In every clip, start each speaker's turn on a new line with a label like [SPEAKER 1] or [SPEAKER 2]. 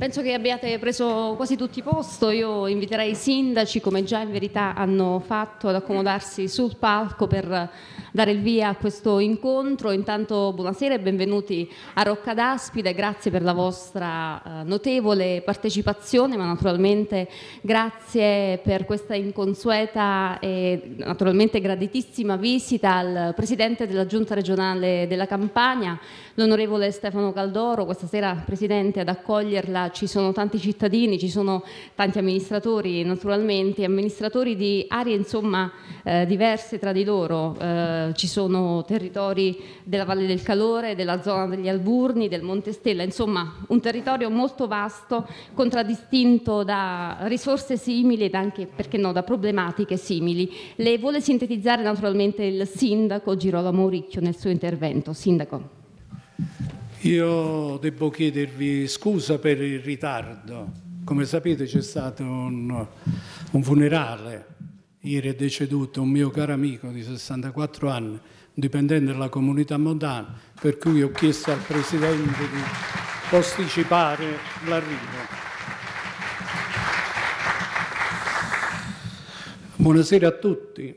[SPEAKER 1] Penso che abbiate preso quasi tutti posto, io inviterei i sindaci, come già in verità hanno fatto, ad accomodarsi sul palco per dare il via a questo incontro. Intanto buonasera e benvenuti a Rocca d'Aspide, grazie per la vostra eh, notevole partecipazione, ma naturalmente grazie per questa inconsueta e naturalmente graditissima visita al Presidente della Giunta regionale della Campania, l'onorevole Stefano Caldoro. Questa sera, Presidente, ad accoglierla ci sono tanti cittadini, ci sono tanti amministratori, naturalmente amministratori di aree insomma eh, diverse tra di loro. Eh, eh, ci sono territori della Valle del Calore, della zona degli Alburni, del Monte Stella, insomma un territorio molto vasto, contraddistinto da risorse simili ed anche, perché no, da problematiche simili. Le vuole sintetizzare naturalmente il sindaco Girolamo Ricchio nel suo intervento. Sindaco.
[SPEAKER 2] Io devo chiedervi scusa per il ritardo. Come sapete c'è stato un, un funerale Ieri è deceduto un mio caro amico di 64 anni, dipendente della comunità montana, per cui ho chiesto al Presidente di posticipare l'arrivo. Buonasera a tutti.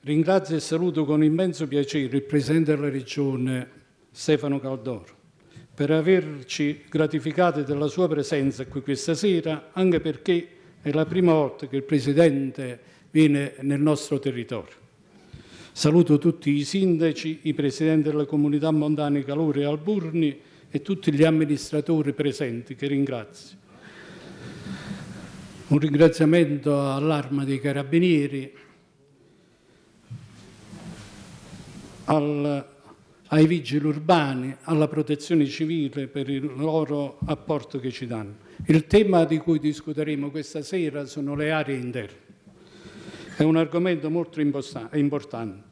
[SPEAKER 2] Ringrazio e saluto con immenso piacere il Presidente della Regione Stefano Caldoro per averci gratificati della sua presenza qui questa sera, anche perché è la prima volta che il Presidente viene nel nostro territorio. Saluto tutti i sindaci, i presidenti delle comunità montane Calore e Alburni e tutti gli amministratori presenti che ringrazio. Un ringraziamento all'Arma dei Carabinieri, al, ai vigili urbani, alla protezione civile per il loro apporto che ci danno. Il tema di cui discuteremo questa sera sono le aree interne. È un argomento molto importante.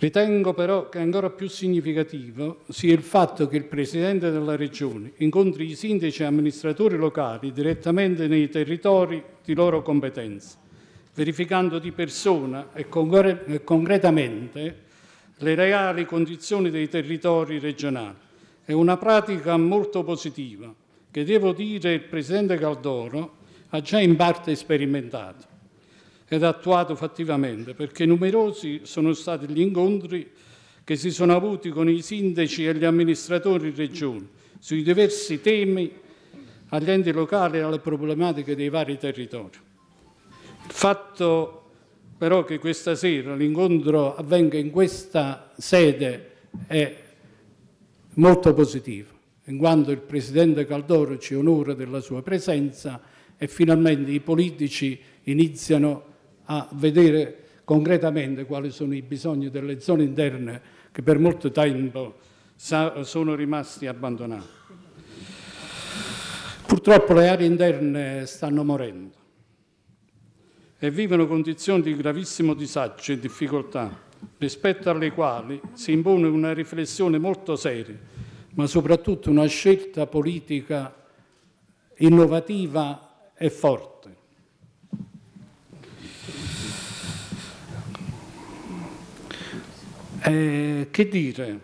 [SPEAKER 2] Ritengo però che ancora più significativo sia il fatto che il Presidente della Regione incontri i sindaci e amministratori locali direttamente nei territori di loro competenza, verificando di persona e concretamente le reali condizioni dei territori regionali. È una pratica molto positiva che, devo dire, il Presidente Caldoro ha già in parte sperimentato ed attuato fattivamente, perché numerosi sono stati gli incontri che si sono avuti con i sindaci e gli amministratori in regione sui diversi temi agli enti locali e alle problematiche dei vari territori. Il fatto però che questa sera l'incontro avvenga in questa sede è molto positivo, in quanto il Presidente Caldoro ci onora della sua presenza e finalmente i politici iniziano a a vedere concretamente quali sono i bisogni delle zone interne che per molto tempo sono rimasti abbandonati. Purtroppo le aree interne stanno morendo e vivono condizioni di gravissimo disagio e difficoltà rispetto alle quali si impone una riflessione molto seria, ma soprattutto una scelta politica innovativa e forte. Eh, che dire?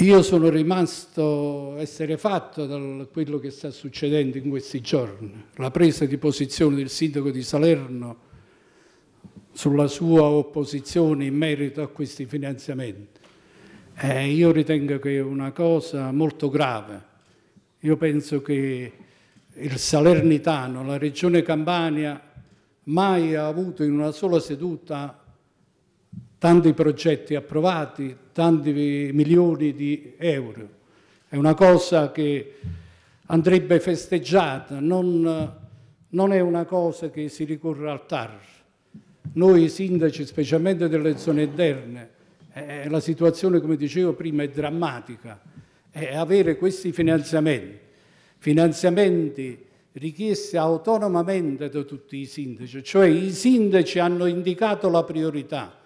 [SPEAKER 2] Io sono rimasto esterrefatto da quello che sta succedendo in questi giorni. La presa di posizione del sindaco di Salerno sulla sua opposizione in merito a questi finanziamenti. Eh, io ritengo che è una cosa molto grave. Io penso che il Salernitano, la Regione Campania, mai ha avuto in una sola seduta tanti progetti approvati, tanti milioni di euro. È una cosa che andrebbe festeggiata, non, non è una cosa che si ricorre al TAR. Noi sindaci, specialmente delle zone interne, eh, eh la situazione, come dicevo prima, è drammatica. Eh, avere questi finanziamenti, finanziamenti richiesti autonomamente da tutti i sindaci, cioè i sindaci hanno indicato la priorità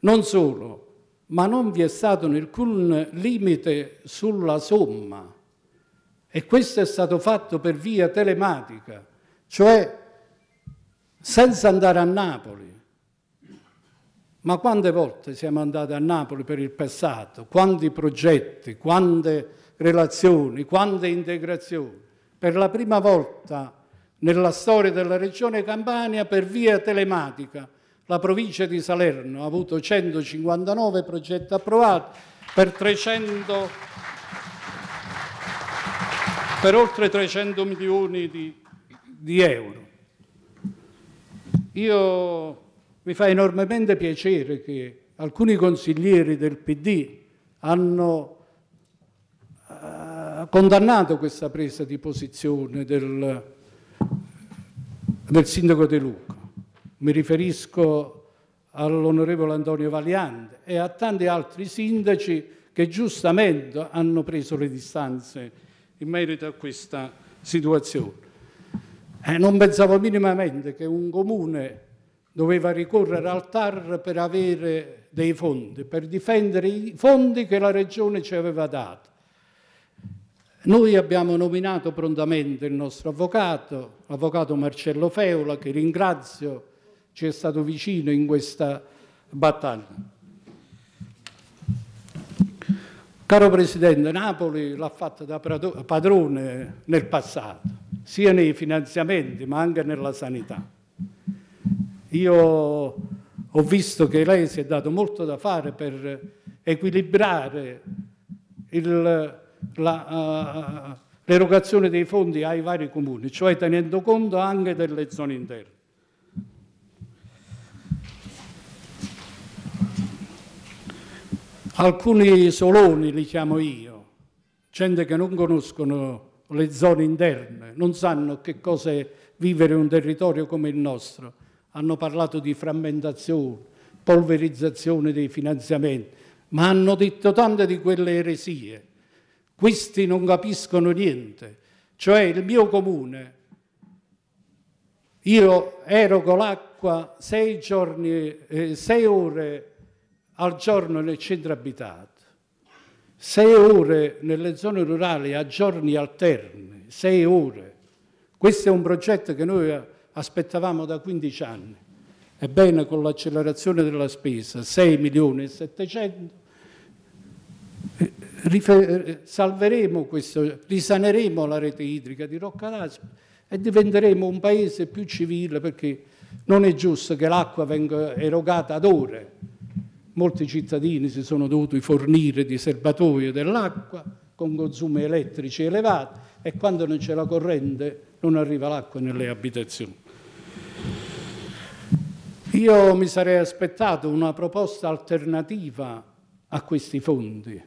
[SPEAKER 2] non solo, ma non vi è stato alcun limite sulla somma e questo è stato fatto per via telematica, cioè senza andare a Napoli. Ma quante volte siamo andati a Napoli per il passato? Quanti progetti, quante relazioni, quante integrazioni? Per la prima volta nella storia della regione Campania per via telematica la provincia di Salerno ha avuto 159 progetti approvati per, 300, per oltre 300 milioni di, di euro. Io mi fa enormemente piacere che alcuni consiglieri del PD hanno eh, condannato questa presa di posizione del, del sindaco De Luca. Mi riferisco all'onorevole Antonio Valiante e a tanti altri sindaci che giustamente hanno preso le distanze in merito a questa situazione. E eh, non pensavo minimamente che un comune doveva ricorrere al TAR per avere dei fondi, per difendere i fondi che la Regione ci aveva dato. Noi abbiamo nominato prontamente il nostro avvocato, l'avvocato Marcello Feola, che ringrazio ci è stato vicino in questa battaglia. Caro Presidente, Napoli l'ha fatta da padrone nel passato, sia nei finanziamenti ma anche nella sanità. Io ho visto che lei si è dato molto da fare per equilibrare eh, l'erogazione uh, dei fondi ai vari comuni, cioè tenendo conto anche delle zone interne. alcuni soloni, li chiamo io, gente che non conoscono le zone interne, non sanno che cosa è vivere un territorio come il nostro. Hanno parlato di frammentazione, polverizzazione dei finanziamenti, ma hanno detto tante di quelle eresie. Questi non capiscono niente. Cioè il mio comune, io ero con l'acqua sei, giorni, eh, sei ore al giorno nel centro abitato, sei ore nelle zone rurali a giorni alterni, sei ore. Questo è un progetto che noi aspettavamo da 15 anni. Ebbene, con l'accelerazione della spesa, 6 milioni e 700, eh, eh, salveremo questo, risaneremo la rete idrica di Roccadasco e diventeremo un paese più civile perché non è giusto che l'acqua venga erogata ad ore Molti cittadini si sono dovuti fornire di serbatoio dell'acqua con consumi elettrici elevati e quando non c'è la corrente non arriva l'acqua nelle abitazioni. Io mi sarei aspettato una proposta alternativa a questi fondi,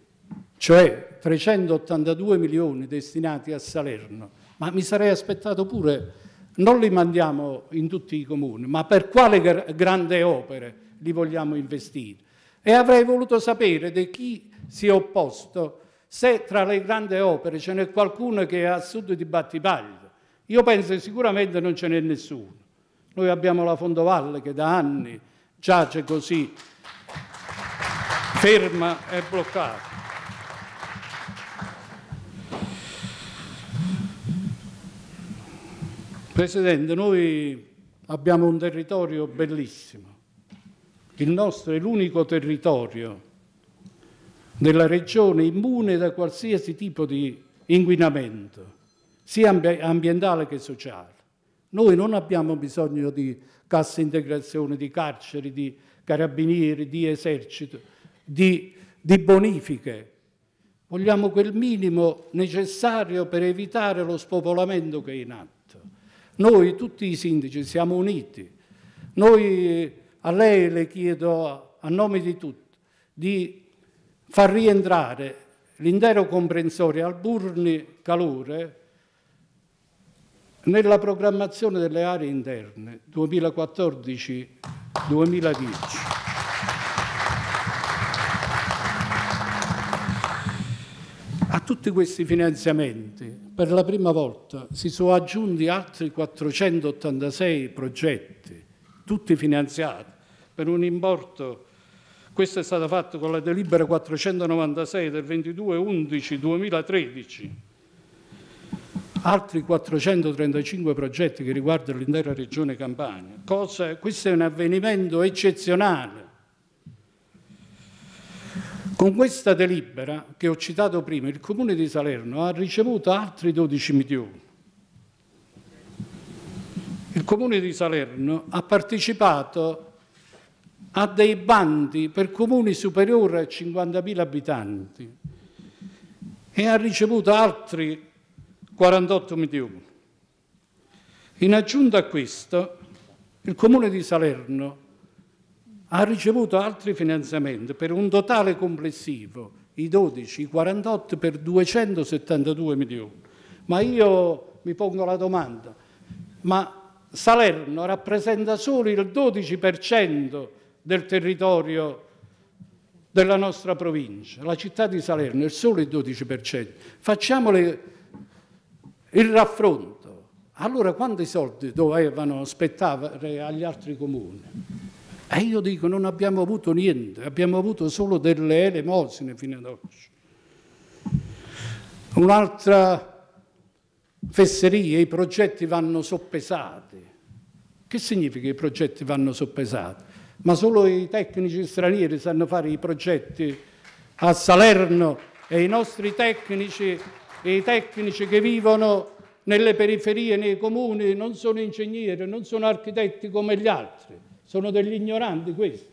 [SPEAKER 2] cioè 382 milioni destinati a Salerno, ma mi sarei aspettato pure, non li mandiamo in tutti i comuni, ma per quale grande opere li vogliamo investire? E avrei voluto sapere di chi si è opposto se tra le grandi opere ce n'è qualcuno che è a sud di Battipaglia. Io penso che sicuramente non ce n'è nessuno. Noi abbiamo la Fondovalle che da anni giace così, ferma e bloccata. Presidente, noi abbiamo un territorio bellissimo, il nostro è l'unico territorio della regione immune da qualsiasi tipo di inquinamento, sia ambientale che sociale. Noi non abbiamo bisogno di cassa integrazione, di carceri, di carabinieri, di esercito, di, di bonifiche. Vogliamo quel minimo necessario per evitare lo spopolamento che è in atto. Noi tutti i sindaci siamo uniti. Noi a lei le chiedo, a nome di tutti, di far rientrare l'intero comprensore Alburni Calore nella programmazione delle aree interne 2014-2010. A tutti questi finanziamenti, per la prima volta, si sono aggiunti altri 486 progetti, tutti finanziati per un importo, questo è stato fatto con la delibera 496 del 22-11-2013, altri 435 progetti che riguardano l'intera regione Campania. Cosa, questo è un avvenimento eccezionale. Con questa delibera che ho citato prima, il Comune di Salerno ha ricevuto altri 12 milioni. Il Comune di Salerno ha partecipato ha dei bandi per comuni superiori a 50.000 abitanti e ha ricevuto altri 48 milioni. In aggiunta a questo, il Comune di Salerno ha ricevuto altri finanziamenti per un totale complessivo, i 12, i 48 per 272 milioni. Ma io mi pongo la domanda, ma Salerno rappresenta solo il 12% del territorio della nostra provincia, la città di Salerno, è solo il 12%. Facciamo il raffronto. Allora quanti soldi dovevano spettare agli altri comuni? E io dico non abbiamo avuto niente, abbiamo avuto solo delle elemosine fino ad oggi. Un'altra fesseria, i progetti vanno soppesati. Che significa che i progetti vanno soppesati? ma solo i tecnici stranieri sanno fare i progetti a Salerno e i nostri tecnici, i tecnici che vivono nelle periferie, nei comuni, non sono ingegneri, non sono architetti come gli altri, sono degli ignoranti questi.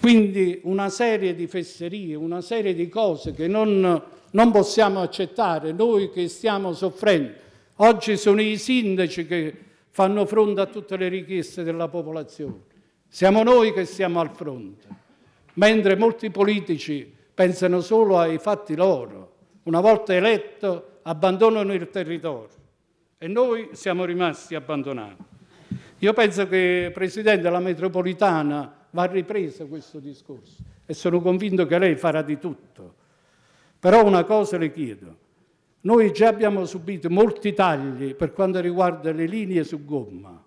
[SPEAKER 2] Quindi una serie di fesserie, una serie di cose che non, non possiamo accettare, noi che stiamo soffrendo. Oggi sono i sindaci che fanno fronte a tutte le richieste della popolazione. Siamo noi che siamo al fronte, mentre molti politici pensano solo ai fatti loro. Una volta eletto abbandonano il territorio e noi siamo rimasti abbandonati. Io penso che, Presidente, della metropolitana va ripreso questo discorso e sono convinto che lei farà di tutto. Però una cosa le chiedo, noi già abbiamo subito molti tagli per quanto riguarda le linee su gomma.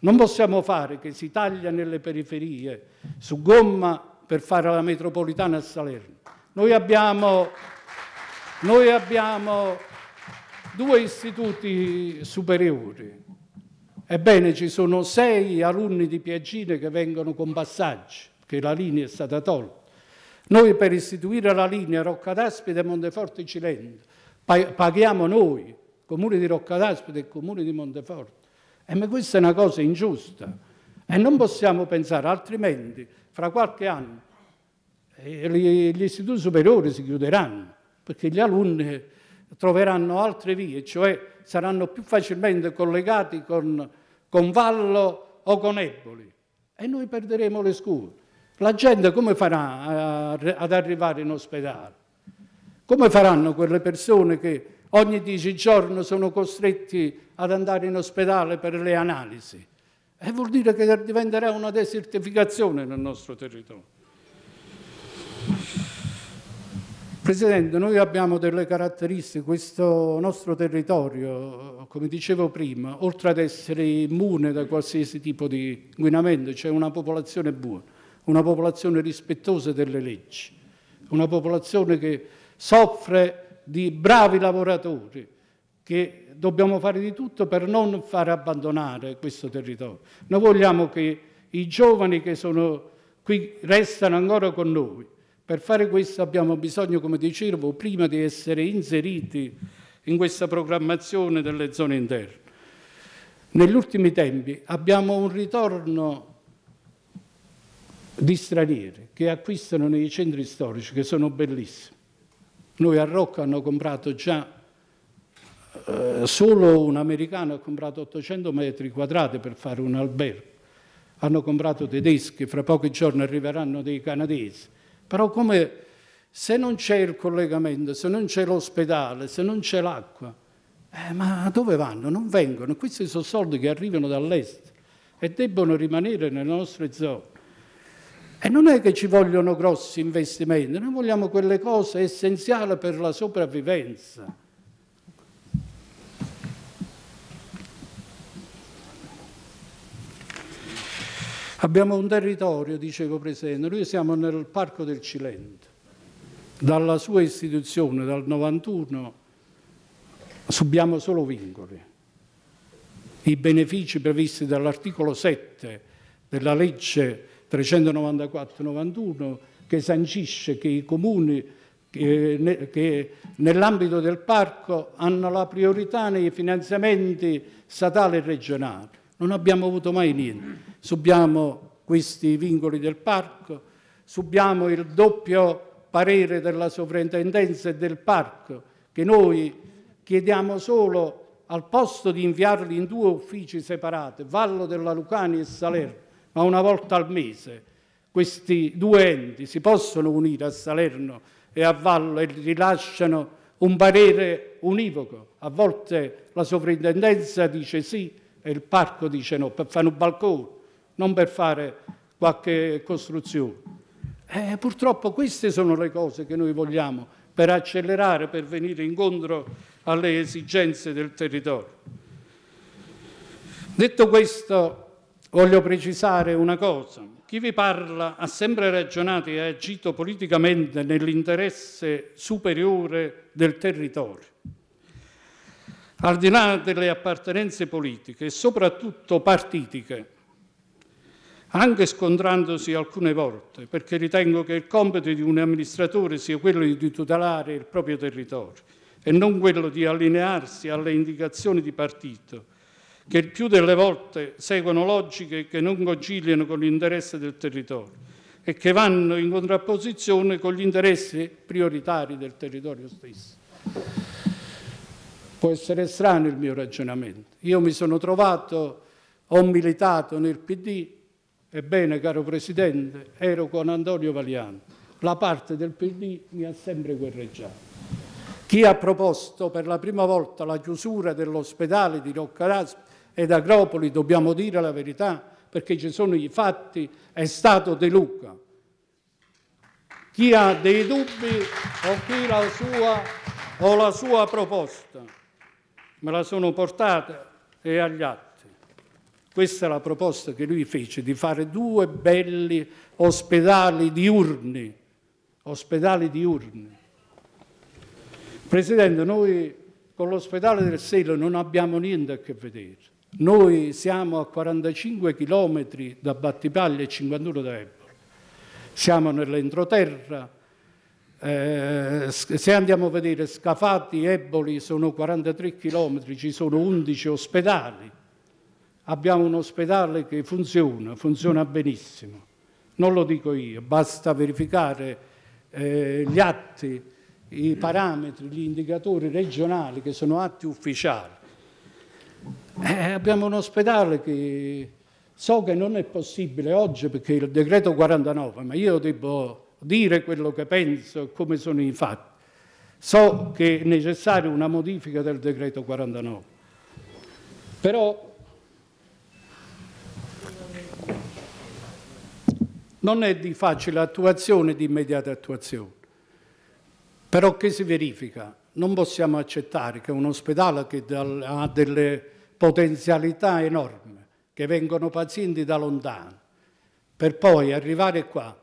[SPEAKER 2] Non possiamo fare che si taglia nelle periferie su gomma per fare la metropolitana a Salerno. Noi abbiamo, noi abbiamo due istituti superiori. Ebbene, ci sono sei alunni di Piagine che vengono con passaggi, che la linea è stata tolta. Noi per istituire la linea Rocca d'Aspide e Monteforte Cilento paghiamo noi, comune di Roccadaspide e comune di Monteforte. E ma questa è una cosa ingiusta e non possiamo pensare altrimenti fra qualche anno eh, gli istituti superiori si chiuderanno perché gli alunni troveranno altre vie, cioè saranno più facilmente collegati con, con Vallo o con Eboli e noi perderemo le scuole. La gente come farà eh, ad arrivare in ospedale? Come faranno quelle persone che ogni dieci giorni sono costretti ad andare in ospedale per le analisi? E eh, vuol dire che diventerà una desertificazione nel nostro territorio. Presidente, noi abbiamo delle caratteristiche, questo nostro territorio, come dicevo prima, oltre ad essere immune da qualsiasi tipo di inquinamento, c'è cioè una popolazione buona, una popolazione rispettosa delle leggi, una popolazione che soffre di bravi lavoratori che dobbiamo fare di tutto per non far abbandonare questo territorio. Noi vogliamo che i giovani che sono qui restano ancora con noi. Per fare questo abbiamo bisogno, come dicevo, prima di essere inseriti in questa programmazione delle zone interne. Negli ultimi tempi abbiamo un ritorno di stranieri che acquistano nei centri storici, che sono bellissimi. Noi a Rocca hanno comprato già, eh, solo un americano ha comprato 800 metri quadrati per fare un albergo, hanno comprato tedeschi, fra pochi giorni arriveranno dei canadesi, però come se non c'è il collegamento, se non c'è l'ospedale, se non c'è l'acqua, eh, ma dove vanno? Non vengono, questi sono soldi che arrivano dall'est e debbono rimanere nelle nostre zone. E non è che ci vogliono grossi investimenti, noi vogliamo quelle cose essenziali per la sopravvivenza. Abbiamo un territorio, dicevo Presidente, noi siamo nel Parco del Cilento. Dalla sua istituzione, dal 91, subiamo solo vincoli. I benefici previsti dall'articolo 7 della legge 394-91 che sancisce che i comuni che nell'ambito del parco hanno la priorità nei finanziamenti statali e regionali. Non abbiamo avuto mai niente. Subiamo questi vincoli del parco, subiamo il doppio parere della sovrintendenza e del parco che noi chiediamo solo al posto di inviarli in due uffici separati, Vallo della Lucania e Salerno, ma una volta al mese questi due enti si possono unire a Salerno e a Vallo e rilasciano un parere univoco. A volte la sovrintendenza dice sì e il parco dice no, per fare un balcone, non per fare qualche costruzione. Eh, purtroppo queste sono le cose che noi vogliamo per accelerare, per venire incontro alle esigenze del territorio. Detto questo, Voglio precisare una cosa. Chi vi parla ha sempre ragionato e agito politicamente nell'interesse superiore del territorio. Al di là delle appartenenze politiche e soprattutto partitiche, anche scontrandosi alcune volte, perché ritengo che il compito di un amministratore sia quello di tutelare il proprio territorio e non quello di allinearsi alle indicazioni di partito che il più delle volte seguono logiche che non conciliano con l'interesse del territorio e che vanno in contrapposizione con gli interessi prioritari del territorio stesso. Può essere strano il mio ragionamento. Io mi sono trovato, ho militato nel PD, ebbene caro Presidente, ero con Antonio Valiano. La parte del PD mi ha sempre guerreggiato. Chi ha proposto per la prima volta la chiusura dell'ospedale di Roccaraspi ed Agropoli dobbiamo dire la verità perché ci sono i fatti, è stato De Luca. Chi ha dei dubbi o chi la sua, o la sua proposta, me la sono portata e agli atti. Questa è la proposta che lui fece, di fare due belli ospedali diurni. Ospedali diurni. Presidente, noi con l'ospedale del Selo non abbiamo niente a che vedere. Noi siamo a 45 km da Battipaglia e 51 da Ebolo. Siamo nell'entroterra. Eh, se andiamo a vedere Scafati, Eboli sono 43 km, ci sono 11 ospedali. Abbiamo un ospedale che funziona, funziona benissimo. Non lo dico io, basta verificare eh, gli atti, i parametri, gli indicatori regionali che sono atti ufficiali eh, eh, abbiamo un ospedale che so che non è possibile oggi perché il decreto 49, ma io devo dire quello che penso, e come sono i fatti. So che è necessaria una modifica del decreto 49, però non è di facile attuazione di immediata attuazione. Però che si verifica? Non possiamo accettare che un ospedale che ha delle potenzialità enorme che vengono pazienti da lontano, per poi arrivare qua,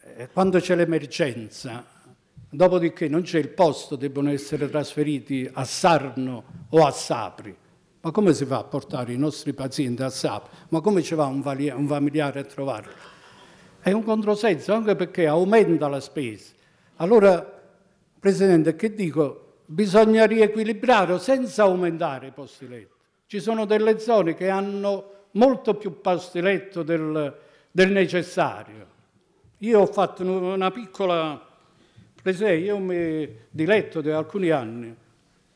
[SPEAKER 2] eh, quando c'è l'emergenza, dopodiché non c'è il posto, debbono essere trasferiti a Sarno o a Sapri. Ma come si fa a portare i nostri pazienti a Sapri? Ma come ci va un familiare a trovarli? È un controsenso anche perché aumenta la spesa. Allora, Presidente, che dico? bisogna riequilibrare senza aumentare i posti letto. Ci sono delle zone che hanno molto più posti letto del, del necessario. Io ho fatto una piccola presenza, io mi diletto da alcuni anni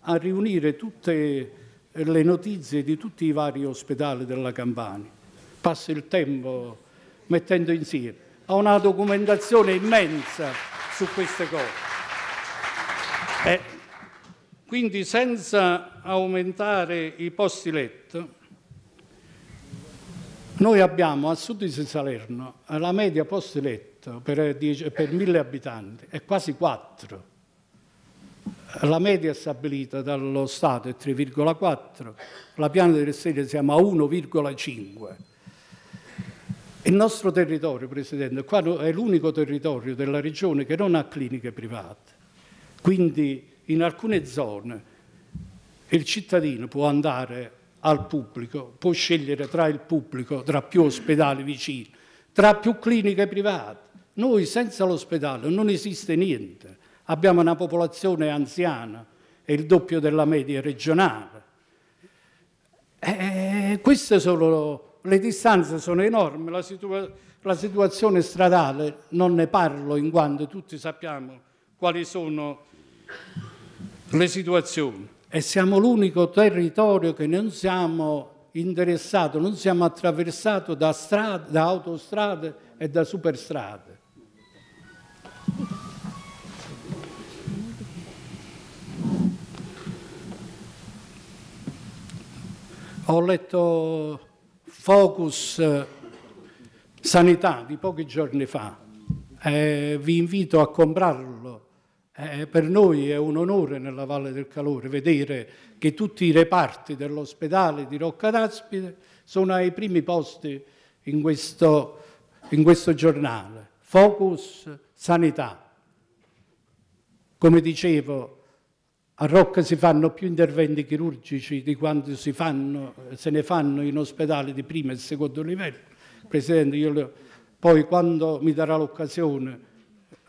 [SPEAKER 2] a riunire tutte le notizie di tutti i vari ospedali della Campania. Passo il tempo mettendo insieme. Ho una documentazione immensa su queste cose. Eh, quindi senza aumentare i posti letto, noi abbiamo a sud di Salerno la media posti letto per, per 1000 abitanti è quasi 4. La media stabilita dallo Stato è 3,4, la piana delle stelle siamo a 1,5. Il nostro territorio, Presidente, qua è l'unico territorio della Regione che non ha cliniche private. Quindi in alcune zone il cittadino può andare al pubblico, può scegliere tra il pubblico, tra più ospedali vicini, tra più cliniche private. Noi senza l'ospedale non esiste niente. Abbiamo una popolazione anziana, è il doppio della media regionale. E eh, queste sono le distanze sono enormi, la, situa la situazione stradale non ne parlo in quanto tutti sappiamo quali sono le situazioni. E siamo l'unico territorio che non siamo interessati, non siamo attraversati da, strade, da autostrade e da superstrade. Ho letto Focus eh, Sanità di pochi giorni fa. Eh, vi invito a comprarlo eh, per noi è un onore nella Valle del Calore vedere che tutti i reparti dell'ospedale di Rocca d'Aspide sono ai primi posti in questo, in questo giornale. Focus sanità. Come dicevo, a Rocca si fanno più interventi chirurgici di quanto fanno, se ne fanno in ospedali di primo e secondo livello. Presidente, io, poi quando mi darà l'occasione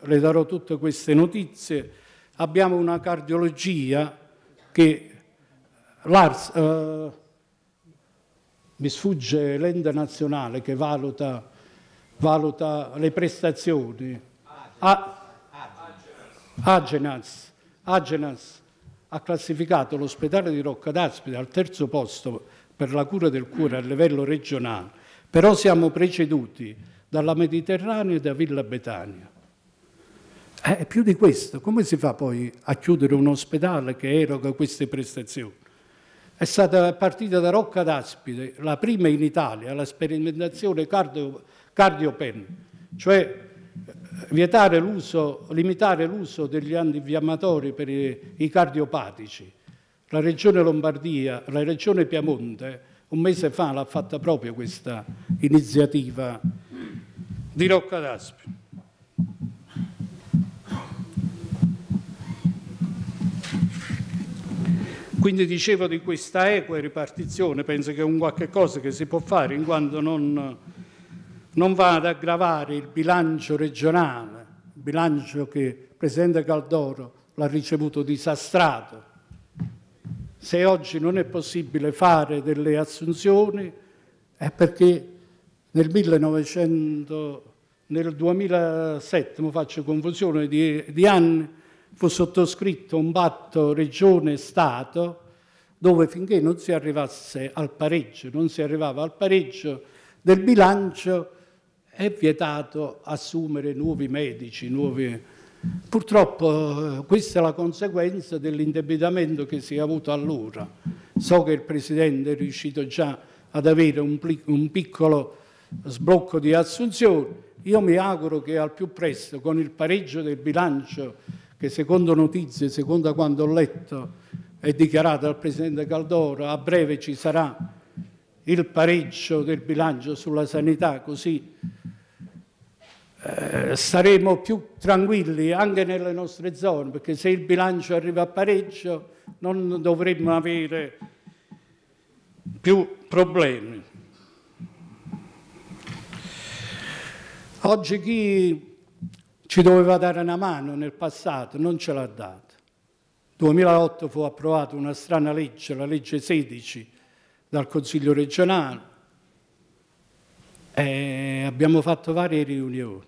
[SPEAKER 2] le darò tutte queste notizie. Abbiamo una cardiologia che l'ARS, eh, mi sfugge l'ente nazionale che valuta, valuta le prestazioni. A, Agenas, Agenas ha classificato l'ospedale di Rocca d'Aspide al terzo posto per la cura del cuore a livello regionale, però siamo preceduti dalla Mediterranea e da Villa Betania. Eh, è più di questo, come si fa poi a chiudere un ospedale che eroga queste prestazioni? È stata partita da Rocca d'Aspide, la prima in Italia, la sperimentazione cardio, cardiopen, cioè eh, limitare l'uso degli antinfiammatori per i cardiopatici. La regione Lombardia, la regione Piemonte, un mese fa l'ha fatta proprio questa iniziativa di Rocca d'Aspide. Quindi dicevo di questa equa ripartizione, penso che è un qualche cosa che si può fare in quanto non, non va ad aggravare il bilancio regionale, il bilancio che il Presidente Caldoro l'ha ricevuto disastrato. Se oggi non è possibile fare delle assunzioni è perché nel 1900 nel 2007, faccio confusione di, di, anni, fu sottoscritto un patto regione-stato dove finché non si arrivasse al pareggio, non si arrivava al pareggio del bilancio, è vietato assumere nuovi medici, nuovi... Purtroppo eh, questa è la conseguenza dell'indebitamento che si è avuto allora. So che il Presidente è riuscito già ad avere un, un piccolo sblocco di assunzioni. Io mi auguro che al più presto, con il pareggio del bilancio che secondo notizie, secondo quanto ho letto e dichiarato dal Presidente Caldoro, a breve ci sarà il pareggio del bilancio sulla sanità, così eh, saremo più tranquilli anche nelle nostre zone, perché se il bilancio arriva a pareggio non dovremmo avere più problemi. Oggi chi ci doveva dare una mano nel passato, non ce l'ha data. Nel 2008 fu approvata una strana legge, la legge 16, dal Consiglio regionale. E abbiamo fatto varie riunioni. È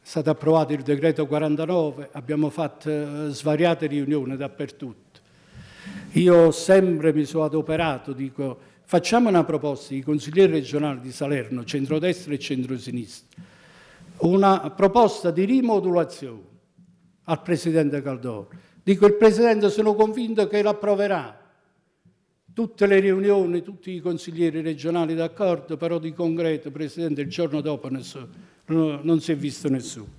[SPEAKER 2] stato approvato il decreto 49, abbiamo fatto eh, svariate riunioni dappertutto. Io sempre mi sono adoperato, dico, facciamo una proposta di consigliere regionale di Salerno, centrodestra e centrosinistra, una proposta di rimodulazione al Presidente Caldoro. Dico il Presidente sono convinto che l'approverà. Tutte le riunioni, tutti i consiglieri regionali d'accordo, però di concreto, Presidente, il giorno dopo nessuno, non si è visto nessuno.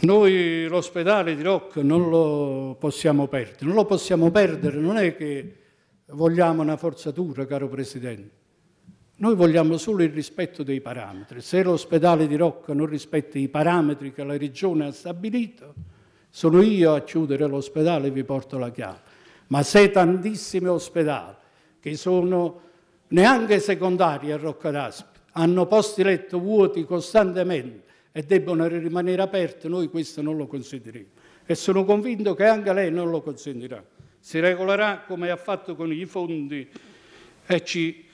[SPEAKER 2] Noi l'ospedale di Rocca non lo possiamo perdere, non lo possiamo perdere, non è che vogliamo una forzatura, caro Presidente. Noi vogliamo solo il rispetto dei parametri. Se l'ospedale di Rocca non rispetta i parametri che la Regione ha stabilito, sono io a chiudere l'ospedale e vi porto la chiave. Ma se tantissimi ospedali, che sono neanche secondari a Rocca d'Aspio, hanno posti letto vuoti costantemente e debbono rimanere aperti, noi questo non lo consideriamo. E sono convinto che anche lei non lo consentirà. Si regolerà come ha fatto con i fondi e ci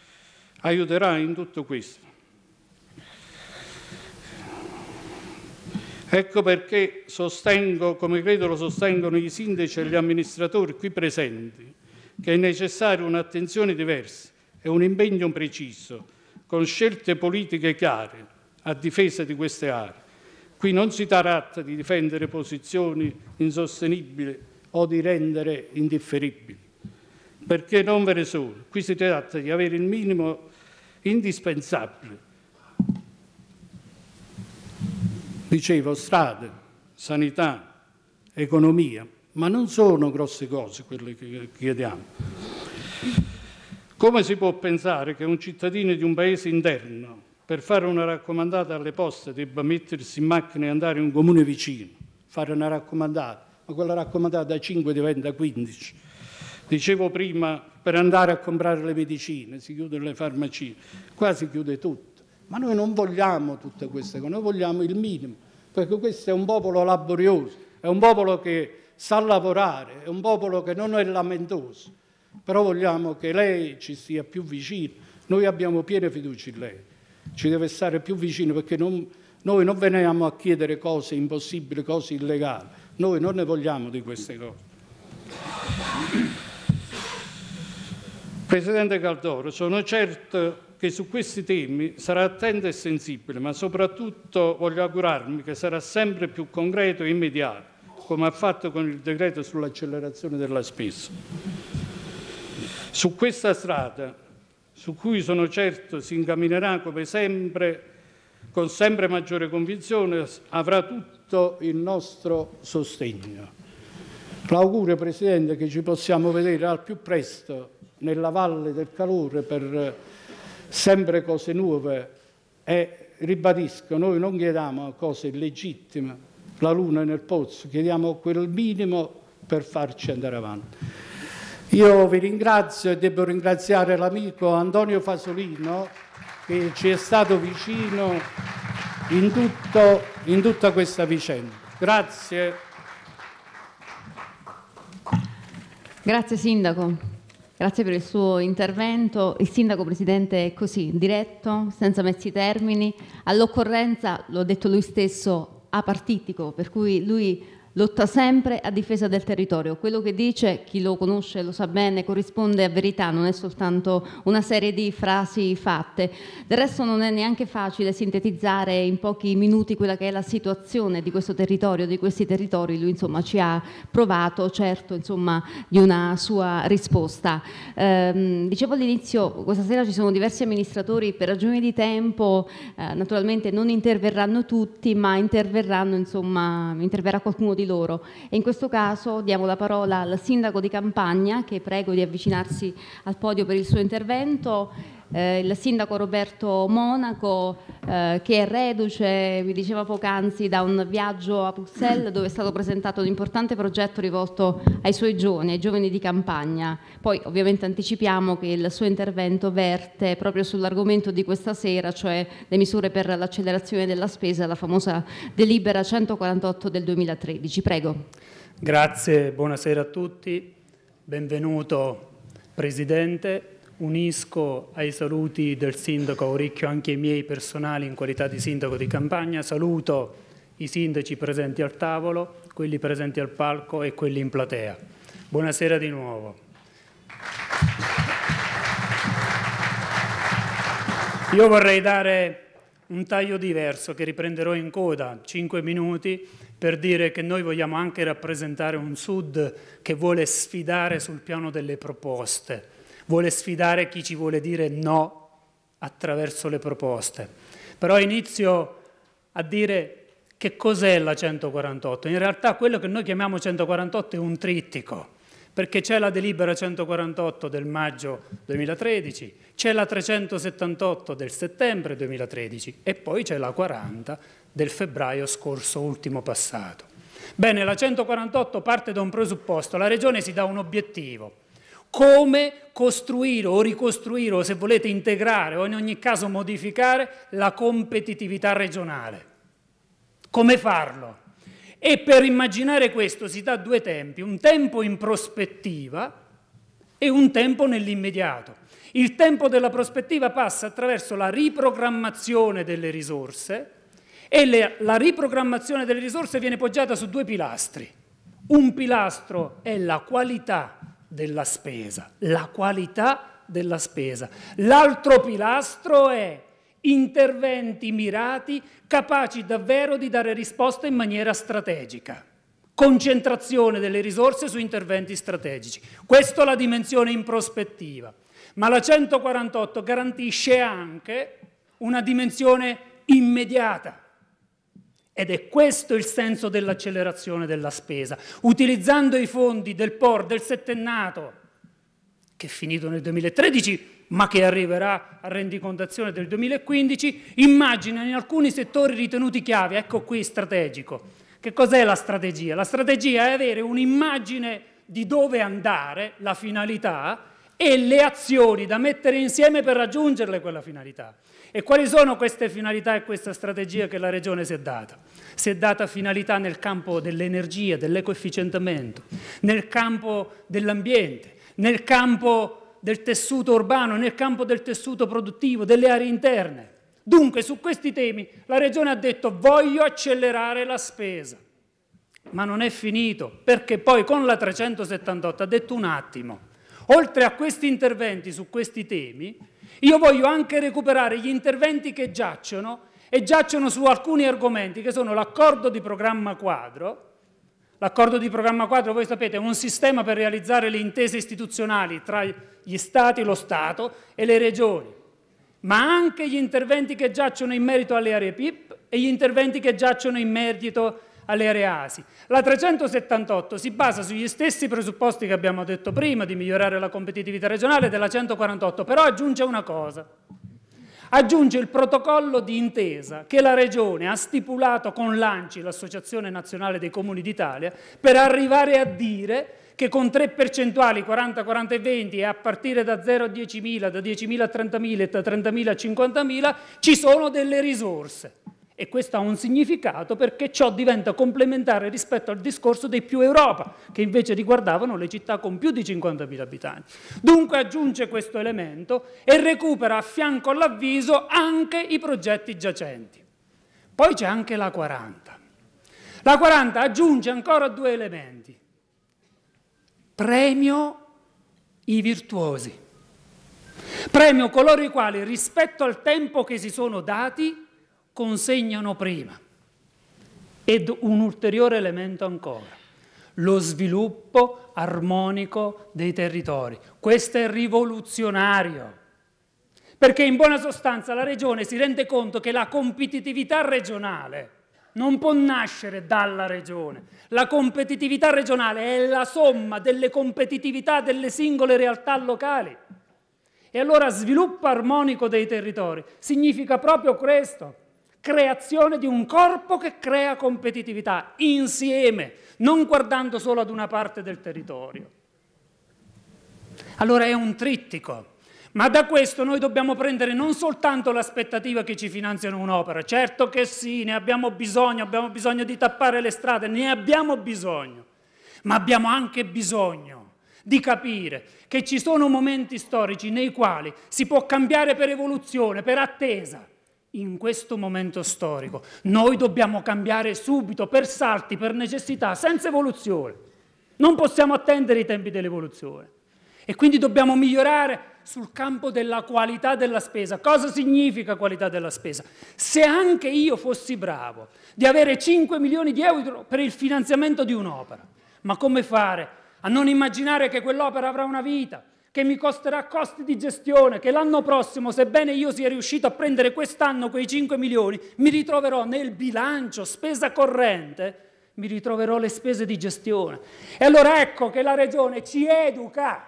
[SPEAKER 2] aiuterà in tutto questo. Ecco perché sostengo, come credo lo sostengono i sindaci e gli amministratori qui presenti, che è necessaria un'attenzione diversa e un impegno preciso, con scelte politiche chiare, a difesa di queste aree. Qui non si tratta di difendere posizioni insostenibili o di rendere indifferibili, perché non ve ne sono. Qui si tratta di avere il minimo indispensabile. Dicevo, strade, sanità, economia, ma non sono grosse cose quelle che chiediamo. Come si può pensare che un cittadino di un paese interno, per fare una raccomandata alle poste, debba mettersi in macchina e andare in un comune vicino, fare una raccomandata, ma quella raccomandata da 5 diventa 15? Dicevo prima, per andare a comprare le medicine si chiudono le farmacie, qua si chiude tutto. Ma noi non vogliamo tutte queste cose, noi vogliamo il minimo, perché questo è un popolo laborioso, è un popolo che sa lavorare, è un popolo che non è lamentoso, però vogliamo che lei ci sia più vicino. Noi abbiamo piena fiducia in lei, ci deve stare più vicino perché non, noi non veniamo a chiedere cose impossibili, cose illegali, noi non ne vogliamo di queste cose. Presidente Caldoro, sono certo che su questi temi sarà attento e sensibile, ma soprattutto voglio augurarmi che sarà sempre più concreto e immediato, come ha fatto con il decreto sull'accelerazione della spesa. Su questa strada, su cui sono certo si incamminerà come sempre, con sempre maggiore convinzione, avrà tutto il nostro sostegno. L'augurio, Presidente, che ci possiamo vedere al più presto nella Valle del Calore per eh, sempre cose nuove e ribadisco, noi non chiediamo cose illegittime, la luna è nel pozzo, chiediamo quel minimo per farci andare avanti. Io vi ringrazio e devo ringraziare l'amico Antonio Fasolino che ci è stato vicino in, tutto, in tutta questa vicenda. Grazie.
[SPEAKER 1] Grazie Sindaco. Grazie per il suo intervento. Il sindaco presidente è così, diretto, senza mezzi termini, all'occorrenza, l'ho detto lui stesso, apartitico, per cui lui lotta sempre a difesa del territorio. Quello che dice, chi lo conosce lo sa bene, corrisponde a verità, non è soltanto una serie di frasi fatte. Del resto non è neanche facile sintetizzare in pochi minuti quella che è la situazione di questo territorio, di questi territori. Lui insomma ci ha provato, certo, insomma, di una sua risposta. Ehm, dicevo all'inizio, questa sera ci sono diversi amministratori, per ragioni di tempo eh, naturalmente non interverranno tutti, ma interverranno, insomma, interverrà qualcuno di di loro e in questo caso diamo la parola al sindaco di Campagna che prego di avvicinarsi al podio per il suo intervento eh, il sindaco Roberto Monaco eh, che è reduce, vi diceva poc'anzi, da un viaggio a Bruxelles dove è stato presentato un importante progetto rivolto ai suoi giovani, ai giovani di campagna. Poi ovviamente anticipiamo che il suo intervento verte proprio sull'argomento di questa sera, cioè le misure per l'accelerazione della spesa, la famosa delibera 148 del 2013. Prego.
[SPEAKER 3] Grazie, buonasera a tutti, benvenuto Presidente, Unisco ai saluti del sindaco Auricchio anche i miei personali in qualità di sindaco di campagna. Saluto i sindaci presenti al tavolo, quelli presenti al palco e quelli in platea. Buonasera di nuovo. Io vorrei dare un taglio diverso che riprenderò in coda, 5 minuti, per dire che noi vogliamo anche rappresentare un Sud che vuole sfidare sul piano delle proposte vuole sfidare chi ci vuole dire no attraverso le proposte. Però inizio a dire che cos'è la 148. In realtà quello che noi chiamiamo 148 è un trittico, perché c'è la delibera 148 del maggio 2013, c'è la 378 del settembre 2013 e poi c'è la 40 del febbraio scorso ultimo passato. Bene, la 148 parte da un presupposto, la Regione si dà un obiettivo, come costruire o ricostruire o se volete integrare o in ogni caso modificare la competitività regionale. Come farlo? E per immaginare questo si dà due tempi, un tempo in prospettiva e un tempo nell'immediato. Il tempo della prospettiva passa attraverso la riprogrammazione delle risorse e le, la riprogrammazione delle risorse viene poggiata su due pilastri. Un pilastro è la qualità della spesa, la qualità della spesa. L'altro pilastro è interventi mirati capaci davvero di dare risposta in maniera strategica. Concentrazione delle risorse su interventi strategici. Questa è la dimensione in prospettiva. Ma la 148 garantisce anche una dimensione immediata ed è questo il senso dell'accelerazione della spesa, utilizzando i fondi del POR del settennato, che è finito nel 2013, ma che arriverà a rendicontazione del 2015, immagina in alcuni settori ritenuti chiave, ecco qui strategico. Che cos'è la strategia? La strategia è avere un'immagine di dove andare, la finalità, e le azioni da mettere insieme per raggiungerle quella finalità. E quali sono queste finalità e questa strategia che la Regione si è data? Si è data finalità nel campo dell'energia, dell'ecoefficientamento, nel campo dell'ambiente, nel campo del tessuto urbano, nel campo del tessuto produttivo, delle aree interne. Dunque su questi temi la Regione ha detto voglio accelerare la spesa, ma non è finito perché poi con la 378 ha detto un attimo, oltre a questi interventi su questi temi io voglio anche recuperare gli interventi che giacciono e giacciono su alcuni argomenti che sono l'accordo di programma quadro. L'accordo di programma quadro, voi sapete, è un sistema per realizzare le intese istituzionali tra gli Stati, lo Stato e le regioni, ma anche gli interventi che giacciono in merito alle aree PIP e gli interventi che giacciono in merito alle aree ASI. La 378 si basa sugli stessi presupposti che abbiamo detto prima, di migliorare la competitività regionale della 148, però aggiunge una cosa. Aggiunge il protocollo di intesa che la Regione ha stipulato con l'ANCI, l'Associazione Nazionale dei Comuni d'Italia, per arrivare a dire che con tre percentuali 40, 40 e 20 e a partire da 0 a 10.000, da 10.000 a 30.000 e da 30.000 a 50.000 ci sono delle risorse. E questo ha un significato perché ciò diventa complementare rispetto al discorso dei più Europa, che invece riguardavano le città con più di 50.000 abitanti. Dunque aggiunge questo elemento e recupera a fianco all'avviso anche i progetti giacenti. Poi c'è anche la 40. La 40 aggiunge ancora due elementi. Premio i virtuosi. Premio coloro i quali rispetto al tempo che si sono dati consegnano prima. Ed un ulteriore elemento ancora, lo sviluppo armonico dei territori. Questo è rivoluzionario, perché in buona sostanza la regione si rende conto che la competitività regionale non può nascere dalla regione. La competitività regionale è la somma delle competitività delle singole realtà locali. E allora sviluppo armonico dei territori significa proprio questo, creazione di un corpo che crea competitività insieme, non guardando solo ad una parte del territorio. Allora è un trittico. Ma da questo noi dobbiamo prendere non soltanto l'aspettativa che ci finanziano un'opera, certo che sì, ne abbiamo bisogno, abbiamo bisogno di tappare le strade, ne abbiamo bisogno, ma abbiamo anche bisogno di capire che ci sono momenti storici nei quali si può cambiare per evoluzione, per attesa, in questo momento storico. Noi dobbiamo cambiare subito, per salti, per necessità, senza evoluzione. Non possiamo attendere i tempi dell'evoluzione. E quindi dobbiamo migliorare sul campo della qualità della spesa. Cosa significa qualità della spesa? Se anche io fossi bravo di avere 5 milioni di euro per il finanziamento di un'opera, ma come fare a non immaginare che quell'opera avrà una vita, che mi costerà costi di gestione, che l'anno prossimo, sebbene io sia riuscito a prendere quest'anno quei 5 milioni, mi ritroverò nel bilancio spesa corrente, mi ritroverò le spese di gestione. E allora ecco che la Regione ci educa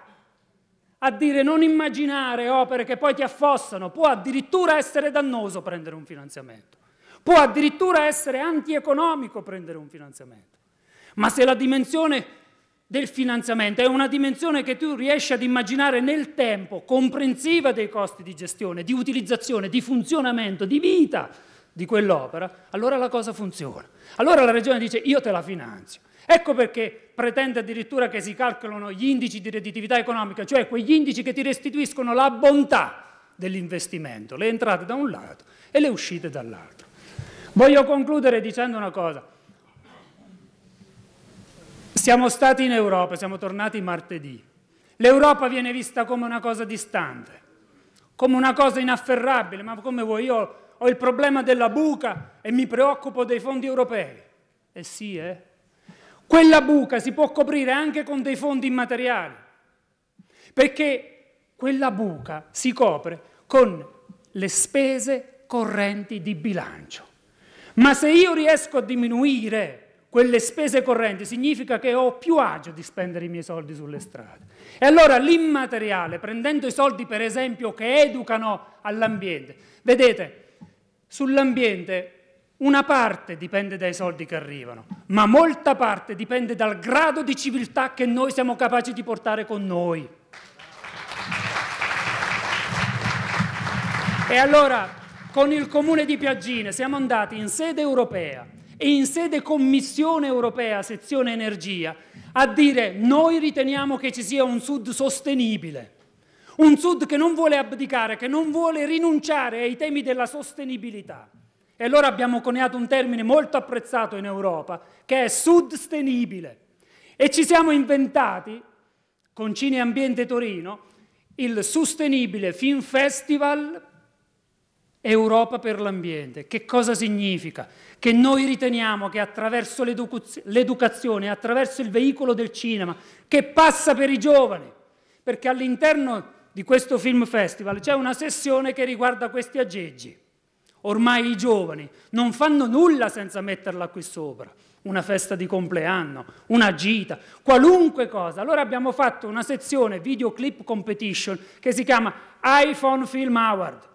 [SPEAKER 3] a dire non immaginare opere che poi ti affossano, può addirittura essere dannoso prendere un finanziamento, può addirittura essere antieconomico prendere un finanziamento. Ma se la dimensione del finanziamento, è una dimensione che tu riesci ad immaginare nel tempo, comprensiva dei costi di gestione, di utilizzazione, di funzionamento, di vita di quell'opera, allora la cosa funziona. Allora la Regione dice io te la finanzio. Ecco perché pretende addirittura che si calcolino gli indici di redditività economica, cioè quegli indici che ti restituiscono la bontà dell'investimento, le entrate da un lato e le uscite dall'altro. Voglio concludere dicendo una cosa siamo stati in Europa, siamo tornati martedì. L'Europa viene vista come una cosa distante, come una cosa inafferrabile, ma come vuoi io ho il problema della buca e mi preoccupo dei fondi europei. eh sì, eh? Quella buca si può coprire anche con dei fondi immateriali, perché quella buca si copre con le spese correnti di bilancio. Ma se io riesco a diminuire quelle spese correnti significa che ho più agio di spendere i miei soldi sulle strade. E allora l'immateriale, prendendo i soldi per esempio che educano all'ambiente, vedete, sull'ambiente una parte dipende dai soldi che arrivano, ma molta parte dipende dal grado di civiltà che noi siamo capaci di portare con noi. E allora, con il comune di Piaggine siamo andati in sede europea e in sede Commissione europea, sezione energia, a dire noi riteniamo che ci sia un Sud sostenibile, un Sud che non vuole abdicare, che non vuole rinunciare ai temi della sostenibilità. E allora abbiamo coniato un termine molto apprezzato in Europa, che è Sudstenibile. E ci siamo inventati, con Cine Ambiente Torino, il Sostenibile Film Festival Europa per l'ambiente. Che cosa significa? Che noi riteniamo che attraverso l'educazione, attraverso il veicolo del cinema, che passa per i giovani, perché all'interno di questo film festival c'è una sessione che riguarda questi aggeggi. Ormai i giovani non fanno nulla senza metterla qui sopra, una festa di compleanno, una gita, qualunque cosa. Allora abbiamo fatto una sezione videoclip competition che si chiama iPhone Film Award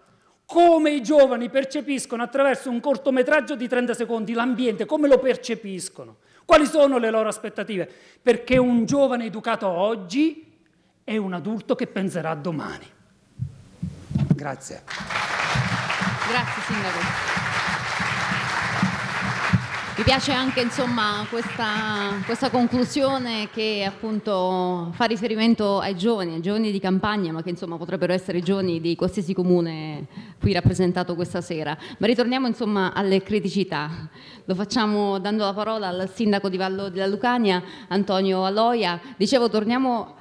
[SPEAKER 3] come i giovani percepiscono attraverso un cortometraggio di 30 secondi l'ambiente, come lo percepiscono, quali sono le loro aspettative, perché un giovane educato oggi è un adulto che penserà domani. Grazie.
[SPEAKER 1] Grazie Sindaco. Mi piace anche insomma, questa, questa, conclusione che appunto, fa riferimento ai giovani, ai giovani di campagna, ma che insomma, potrebbero essere i giovani di qualsiasi comune qui rappresentato questa sera. Ma ritorniamo insomma, alle criticità. Lo facciamo dando la parola al sindaco di Vallo della Lucania, Antonio Aloia. Dicevo, torniamo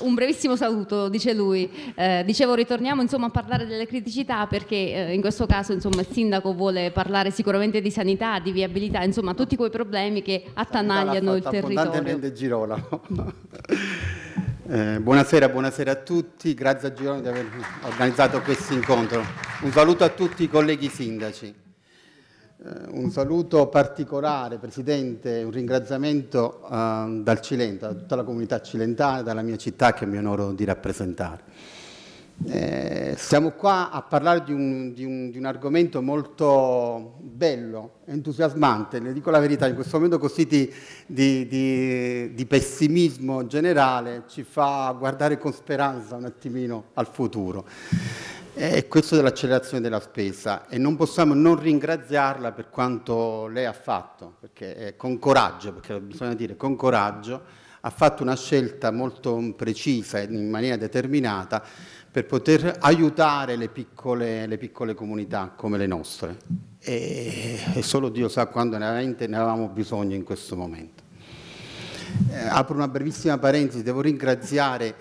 [SPEAKER 1] un brevissimo saluto, dice lui. Eh, dicevo, ritorniamo insomma, a parlare delle criticità perché eh, in questo caso insomma, il sindaco vuole parlare sicuramente di sanità, di viabilità, insomma tutti quei problemi che attanagliano il territorio.
[SPEAKER 4] Girola. eh, buonasera, buonasera a tutti, grazie a Girola di aver organizzato questo incontro. Un saluto a tutti i colleghi sindaci. Eh, un saluto particolare, Presidente, un ringraziamento uh, dal Cilento, da tutta la comunità cilentana, dalla mia città che mi onoro di rappresentare. Eh, siamo qua a parlare di un, di, un, di un, argomento molto bello, entusiasmante, le dico la verità, in questo momento così di, di pessimismo generale ci fa guardare con speranza un attimino al futuro è questo dell'accelerazione della spesa e non possiamo non ringraziarla per quanto lei ha fatto, perché con coraggio, perché bisogna dire con coraggio, ha fatto una scelta molto precisa e in maniera determinata per poter aiutare le piccole, le piccole comunità come le nostre. E, e solo Dio sa quando veramente ne avevamo bisogno in questo momento. Eh, apro una brevissima parentesi, devo ringraziare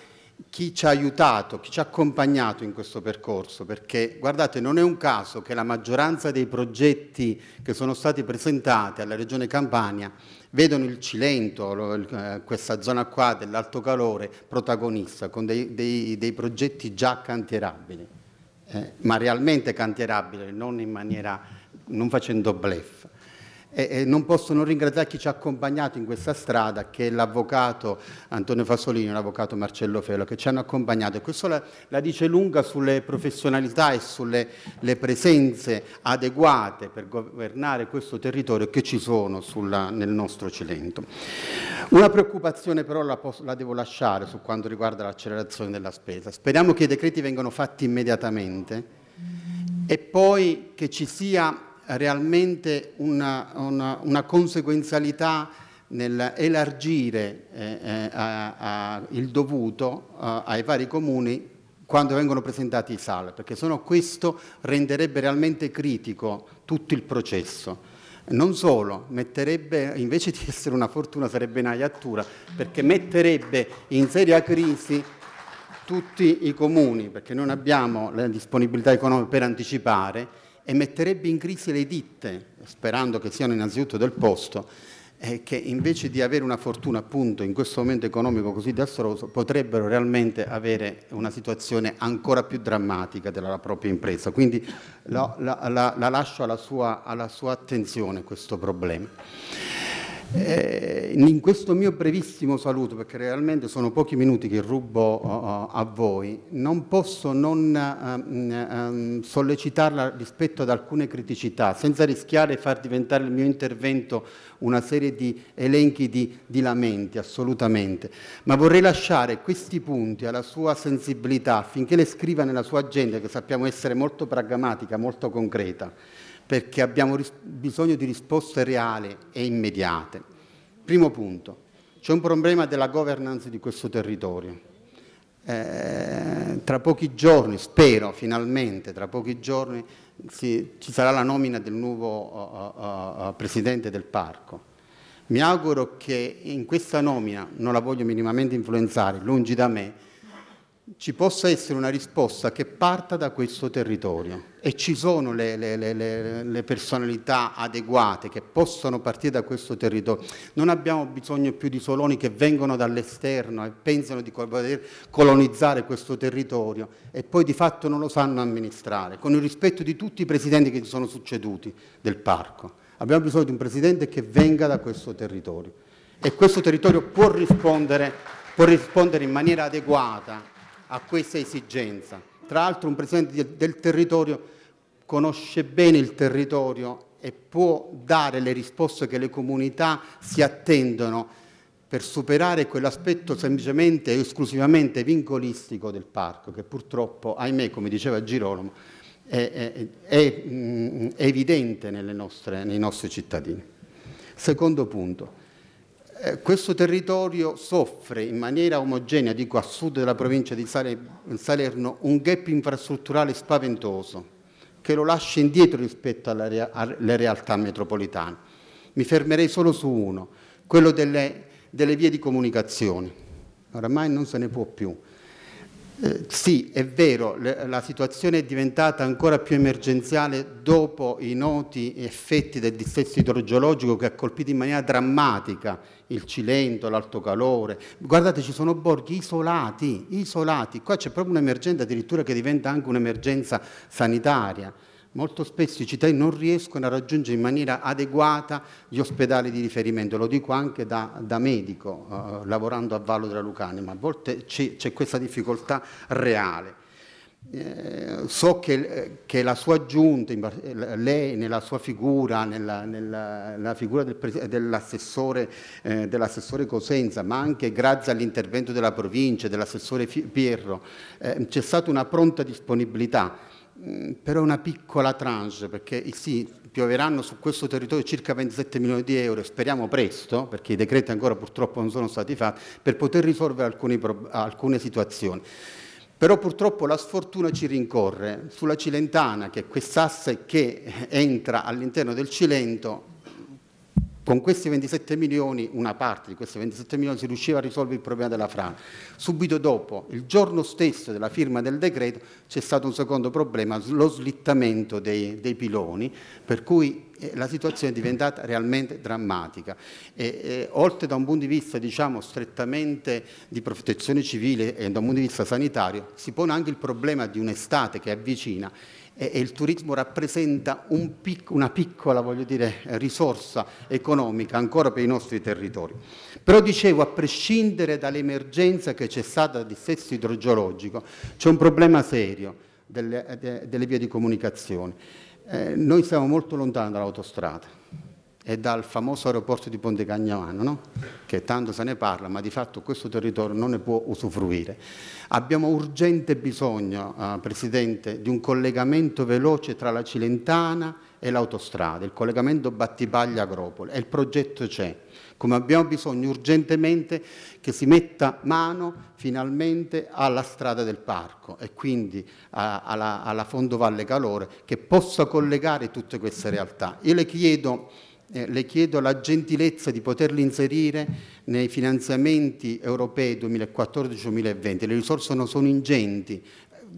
[SPEAKER 4] chi ci ha aiutato, chi ci ha accompagnato in questo percorso, perché guardate, non è un caso che la maggioranza dei progetti che sono stati presentati alla Regione Campania vedono il Cilento, eh, questa zona qua dell'alto calore, protagonista, con dei, dei, dei progetti già cantierabili, eh, ma realmente cantierabili, non in maniera, non facendo blef. E, non posso non ringraziare chi ci ha accompagnato in questa strada, che è l'avvocato Antonio Fasolini e l'avvocato Marcello Felo, che ci hanno accompagnato. E questo la, la dice lunga sulle professionalità e sulle presenze adeguate per governare questo territorio che ci sono sulla, nel nostro Cilento. Una preoccupazione però la, posso, la devo lasciare su quanto riguarda l'accelerazione della spesa. Speriamo che i decreti vengano fatti immediatamente e poi che ci sia realmente una, una, una conseguenzialità nell'elargire eh, eh il dovuto a, ai vari comuni quando vengono presentati i SAL, perché solo questo renderebbe realmente critico tutto il processo. Non solo, metterebbe, invece di essere una fortuna sarebbe una iattura, perché metterebbe in seria crisi tutti i comuni, perché non abbiamo la disponibilità economica per anticipare, e metterebbe in crisi le ditte, sperando che siano innanzitutto del posto, eh, che invece di avere una fortuna appunto in questo momento economico così disastroso potrebbero realmente avere una situazione ancora più drammatica della propria impresa. Quindi la, la, la, la lascio alla sua, alla sua attenzione questo problema. Eh, in questo mio brevissimo saluto, perché realmente sono pochi minuti che rubo uh, a voi, non posso non uh, uh, sollecitarla rispetto ad alcune criticità, senza rischiare di far diventare il mio intervento una serie di elenchi di, di lamenti, assolutamente. Ma vorrei lasciare questi punti alla sua sensibilità affinché le scriva nella sua agenda, che sappiamo essere molto pragmatica, molto concreta perché abbiamo ris- bisogno di risposte reali e immediate. Primo punto, c'è un problema della governance di questo territorio. Eh, tra pochi giorni, spero finalmente, tra pochi giorni si, ci sarà la nomina del nuovo uh, uh, presidente del parco. Mi auguro che in questa nomina, non la voglio minimamente influenzare, lungi da me, ci possa essere una risposta che parta da questo territorio e ci sono le, le, le, le, personalità adeguate che possono partire da questo territorio. Non abbiamo bisogno più di soloni che vengono dall'esterno e pensano di poter colonizzare questo territorio e poi di fatto non lo sanno amministrare, con il rispetto di tutti i presidenti che si sono succeduti del parco. Abbiamo bisogno di un presidente che venga da questo territorio e questo territorio può rispondere, può rispondere in maniera adeguata a questa esigenza. Tra l'altro un Presidente del territorio conosce bene il territorio e può dare le risposte che le comunità si attendono per superare quell'aspetto semplicemente e esclusivamente vincolistico del parco, che purtroppo, ahimè, come diceva Girolamo, è, è, è, mm, è evidente nostre, nei nostri cittadini. Secondo punto, eh, questo territorio soffre in maniera omogenea, dico a sud della provincia di Salerno, un gap infrastrutturale spaventoso che lo lascia indietro rispetto alle realtà metropolitane. Mi fermerei solo su uno, quello delle, delle vie di comunicazione. Oramai non se ne può più. Eh, sì, è vero, le, la situazione è diventata ancora più emergenziale dopo i noti effetti del dissesto idrogeologico che ha colpito in maniera drammatica il Cilento, l'Alto Calore. Guardate, ci sono borghi isolati, isolati. Qua c'è proprio un'emergenza addirittura che diventa anche un'emergenza sanitaria. Molto spesso i cittadini non riescono a raggiungere in maniera adeguata gli ospedali di riferimento, lo dico anche da, da medico, eh, lavorando a Vallo della Lucania, ma a volte c'è questa difficoltà reale. Eh, so che, eh, che, la sua giunta, eh, lei nella sua figura, nella, nella, nella figura del, dell'assessore, eh, dell Cosenza, ma anche grazie all'intervento della provincia, dell'assessore Pierro, eh, c'è stata una pronta disponibilità Mm, però è una piccola tranche, perché eh, sì, pioveranno su questo territorio circa 27 milioni di euro, speriamo presto, perché i decreti ancora purtroppo non sono stati fatti, per poter risolvere alcuni, alcune situazioni. Però purtroppo la sfortuna ci rincorre. Sulla Cilentana, che è quest'asse che entra all'interno del Cilento, con questi 27 milioni, una parte di questi 27 milioni, si riusciva a risolvere il problema della frana. Subito dopo, il giorno stesso della firma del decreto, c'è stato un secondo problema, lo slittamento dei, dei piloni, per cui eh, la situazione è diventata realmente drammatica. E, e, oltre da un punto di vista diciamo, strettamente di protezione civile e da un punto di vista sanitario, si pone anche il problema di un'estate che avvicina e, e il turismo rappresenta un pic, una piccola dire, eh, risorsa economica ancora per i nostri territori. Però dicevo, a prescindere dall'emergenza che c'è stata di dissesto idrogeologico, c'è un problema serio delle, delle vie di comunicazione. Eh, noi siamo molto lontani dall'autostrada, e dal famoso aeroporto di Ponte Cagnavano, no? che tanto se ne parla, ma di fatto questo territorio non ne può usufruire. Abbiamo urgente bisogno, eh, Presidente, di un collegamento veloce tra la Cilentana e l'autostrada, il collegamento Battipaglia-Agropoli, e il progetto c'è. Come abbiamo bisogno urgentemente che si metta mano finalmente alla strada del parco e quindi eh, alla, alla Fondovalle Calore che possa collegare tutte queste realtà. Io le chiedo eh, le chiedo la gentilezza di poterli inserire nei finanziamenti europei 2014-2020. Le risorse non sono ingenti.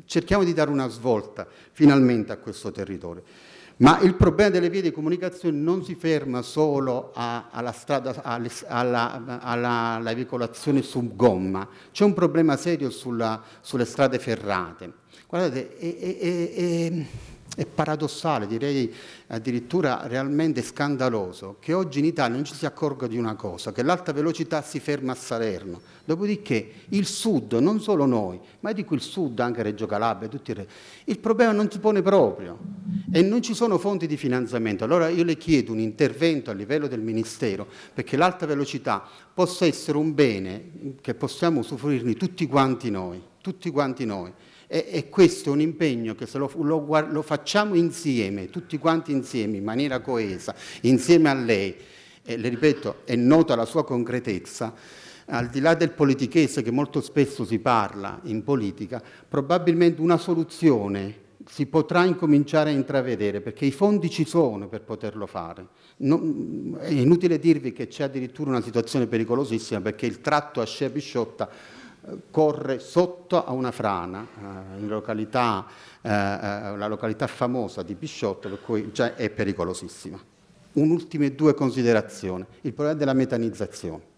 [SPEAKER 4] Cerchiamo di dare una svolta finalmente a questo territorio. Ma il problema delle vie di comunicazione non si ferma solo a, alla, strada, alle, alla, alla, alla, veicolazione su gomma, c'è un problema serio sulla, sulle strade ferrate. Guardate, è, è, è, è paradossale, direi addirittura realmente scandaloso, che oggi in Italia non ci si accorga di una cosa, che l'alta velocità si ferma a Salerno, dopodiché il Sud, non solo noi, ma dico il Sud, anche Reggio Calabria, tutti il, il problema non si pone proprio e non ci sono fonti di finanziamento. Allora io le chiedo un intervento a livello del Ministero perché l'alta velocità possa essere un bene che possiamo usufruirne tutti quanti noi, tutti quanti noi. E, e questo è un impegno che se lo, lo, lo facciamo insieme, tutti quanti insieme, in maniera coesa, insieme a lei, e le ripeto, è nota la sua concretezza, al di là del politichese che molto spesso si parla in politica, probabilmente una soluzione si potrà incominciare a intravedere perché i fondi ci sono per poterlo fare. Non, è inutile dirvi che c'è addirittura una situazione pericolosissima perché il tratto a Scia Pisciotta corre sotto a una frana, eh, località, eh, eh, la località famosa di Bisciotto, per cui già è pericolosissima. Un'ultima due considerazioni. Il problema della metanizzazione.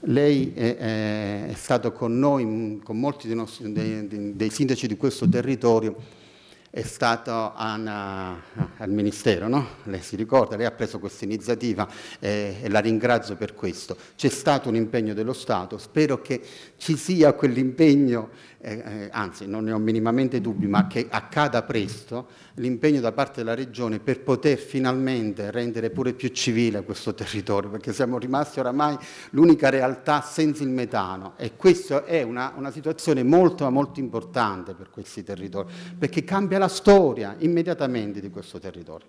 [SPEAKER 4] Lei è, è stato con noi, mm, con molti dei, nostri, dei, dei sindaci di questo territorio, è stato Anna, al Ministero, no? lei si ricorda, lei ha preso questa iniziativa eh, e la ringrazio per questo. C'è stato un impegno dello Stato, spero che ci sia quell'impegno, eh, eh, anzi non ne ho minimamente dubbi, ma che accada presto, l'impegno da parte della Regione per poter finalmente rendere pure più civile questo territorio, perché siamo rimasti oramai l'unica realtà senza il metano e questa è una, una situazione molto ma molto importante per questi territori, perché cambia la storia immediatamente di questo territorio.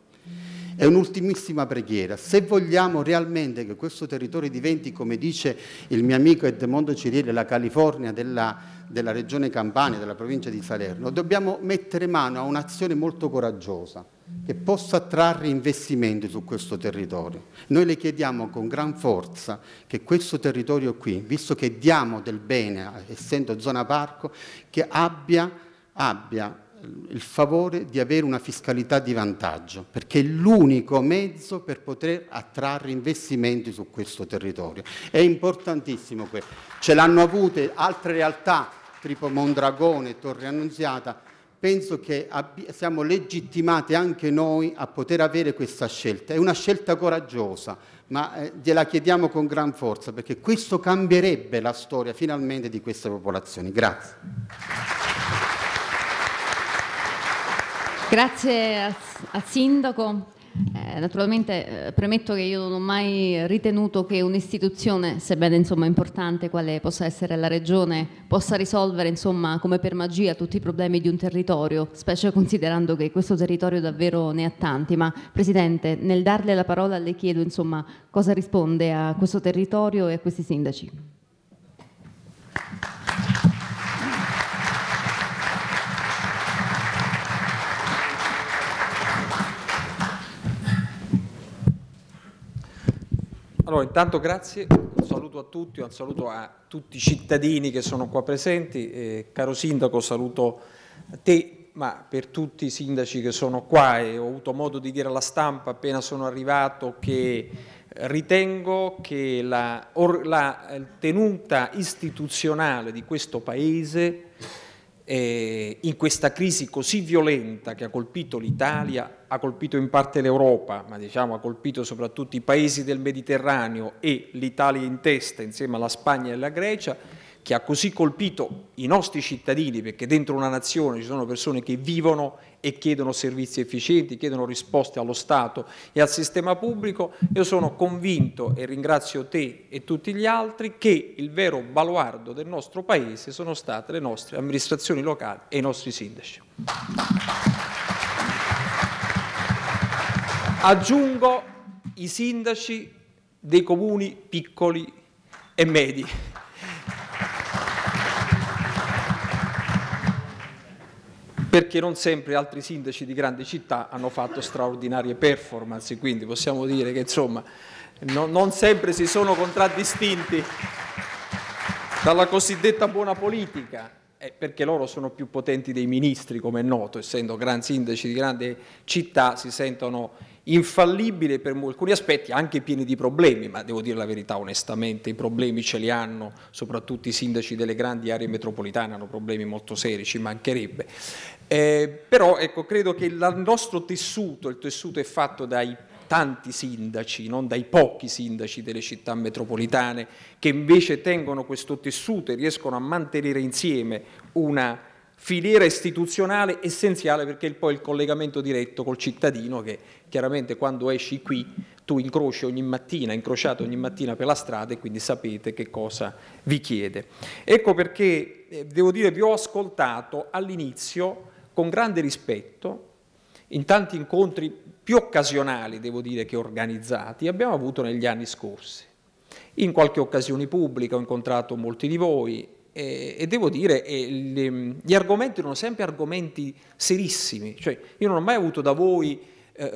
[SPEAKER 4] È un'ultimissima preghiera. Se vogliamo realmente che questo territorio diventi, come dice il mio amico Edmondo Cirielli, la California della, della regione Campania, della provincia di Salerno, dobbiamo mettere mano a un'azione molto coraggiosa che possa attrarre investimenti su questo territorio. Noi le chiediamo con gran forza che questo territorio qui, visto che diamo del bene, essendo zona parco, che abbia, abbia il favore di avere una fiscalità di vantaggio, perché è l'unico mezzo per poter attrarre investimenti su questo territorio. È importantissimo questo. Ce l'hanno avute altre realtà, tipo Mondragone, Torre Annunziata, penso che siamo legittimati anche noi a poter avere questa scelta. È una scelta coraggiosa, ma eh, gliela chiediamo con gran forza perché questo cambierebbe la storia finalmente di queste popolazioni. Grazie.
[SPEAKER 1] Grazie al, Sindaco. Eh, naturalmente eh, premetto che io non ho mai ritenuto che un'istituzione, sebbene insomma, importante quale possa essere la Regione, possa risolvere insomma, come per magia tutti i problemi di un territorio, specie considerando che questo territorio davvero ne ha tanti. Ma Presidente, nel darle la parola le chiedo insomma, cosa risponde a questo territorio e a questi sindaci.
[SPEAKER 5] Allora, intanto grazie, un saluto a tutti, un saluto a tutti i cittadini che sono qua presenti. Eh, caro Sindaco, saluto te, ma per tutti i sindaci che sono qua e ho avuto modo di dire alla stampa appena sono arrivato che ritengo che la, or, la tenuta istituzionale di questo Paese eh, in questa crisi così violenta che ha colpito l'Italia, ha colpito in parte l'Europa, ma diciamo ha colpito soprattutto i paesi del Mediterraneo e l'Italia in testa insieme alla Spagna e alla Grecia, che ha così colpito i nostri cittadini, perché dentro una nazione ci sono persone che vivono e chiedono servizi efficienti, chiedono risposte allo Stato e al sistema pubblico, io sono convinto e ringrazio te e tutti gli altri che il vero baluardo del nostro Paese sono state le nostre amministrazioni locali e i nostri sindaci. Aggiungo i sindaci dei comuni piccoli e medi. perché non sempre altri sindaci di grandi città hanno fatto straordinarie performance, quindi possiamo dire che insomma no, non sempre si sono contraddistinti dalla cosiddetta buona politica, eh, perché loro sono più potenti dei ministri, come è noto, essendo gran sindaci di grandi città si sentono infallibile per alcuni aspetti, anche pieni di problemi, ma devo dire la verità onestamente, i problemi ce li hanno, soprattutto i sindaci delle grandi aree metropolitane hanno problemi molto seri, ci mancherebbe. Eh, però ecco, credo che il nostro tessuto, il tessuto è fatto dai tanti sindaci, non dai pochi sindaci delle città metropolitane, che invece tengono questo tessuto e riescono a mantenere insieme una filiera istituzionale essenziale perché poi il collegamento diretto col cittadino che chiaramente quando esci qui tu incroci ogni mattina, incrociate ogni mattina per la strada e quindi sapete che cosa vi chiede. Ecco perché eh, devo dire vi ho ascoltato all'inizio con grande rispetto in tanti incontri più occasionali, devo dire, che organizzati abbiamo avuto negli anni scorsi. In qualche occasione pubblica ho incontrato molti di voi, e, e devo dire, che le, gli argomenti erano sempre argomenti serissimi, cioè io non ho mai avuto da voi eh,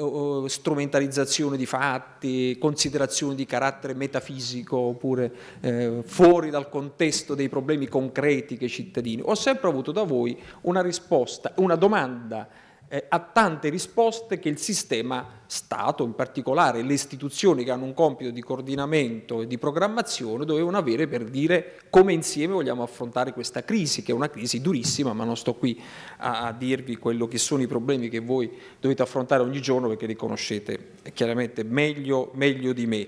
[SPEAKER 5] strumentalizzazione di fatti, considerazioni di carattere metafisico oppure eh, fuori dal contesto dei problemi concreti che i cittadini. Ho sempre avuto da voi una risposta, una domanda eh, a tante risposte che il sistema Stato in particolare, le istituzioni che hanno un compito di coordinamento e di programmazione dovevano avere per dire come insieme vogliamo affrontare questa crisi, che è una crisi durissima, ma non sto qui a, a dirvi quello che sono i problemi che voi dovete affrontare ogni giorno perché li conoscete chiaramente meglio, meglio di me.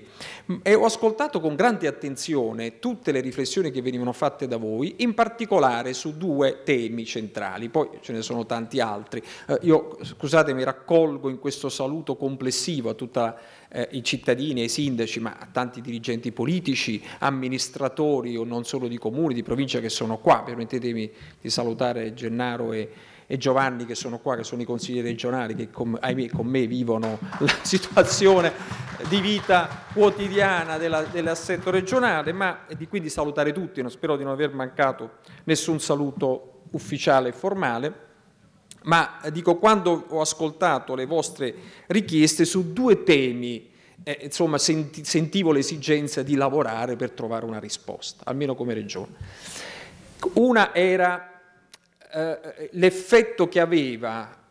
[SPEAKER 5] E ho ascoltato con grande attenzione tutte le riflessioni che venivano fatte da voi, in particolare su due temi centrali, poi ce ne sono tanti altri. Eh, io, scusatemi, raccolgo in questo saluto con complessivo a tutti eh, i cittadini, ai sindaci, ma a tanti dirigenti politici, amministratori o non solo di comuni, di provincia che sono qua. Permettetemi di salutare Gennaro e, e Giovanni che sono qua, che sono i consiglieri regionali che con, ahimè, con me vivono la situazione di vita quotidiana della, dell'assetto regionale, ma di quindi salutare tutti, spero di non aver mancato nessun saluto ufficiale e formale ma dico quando ho ascoltato le vostre richieste su due temi, eh, insomma senti, sentivo l'esigenza di lavorare per trovare una risposta, almeno come regione. Una era eh, l'effetto che aveva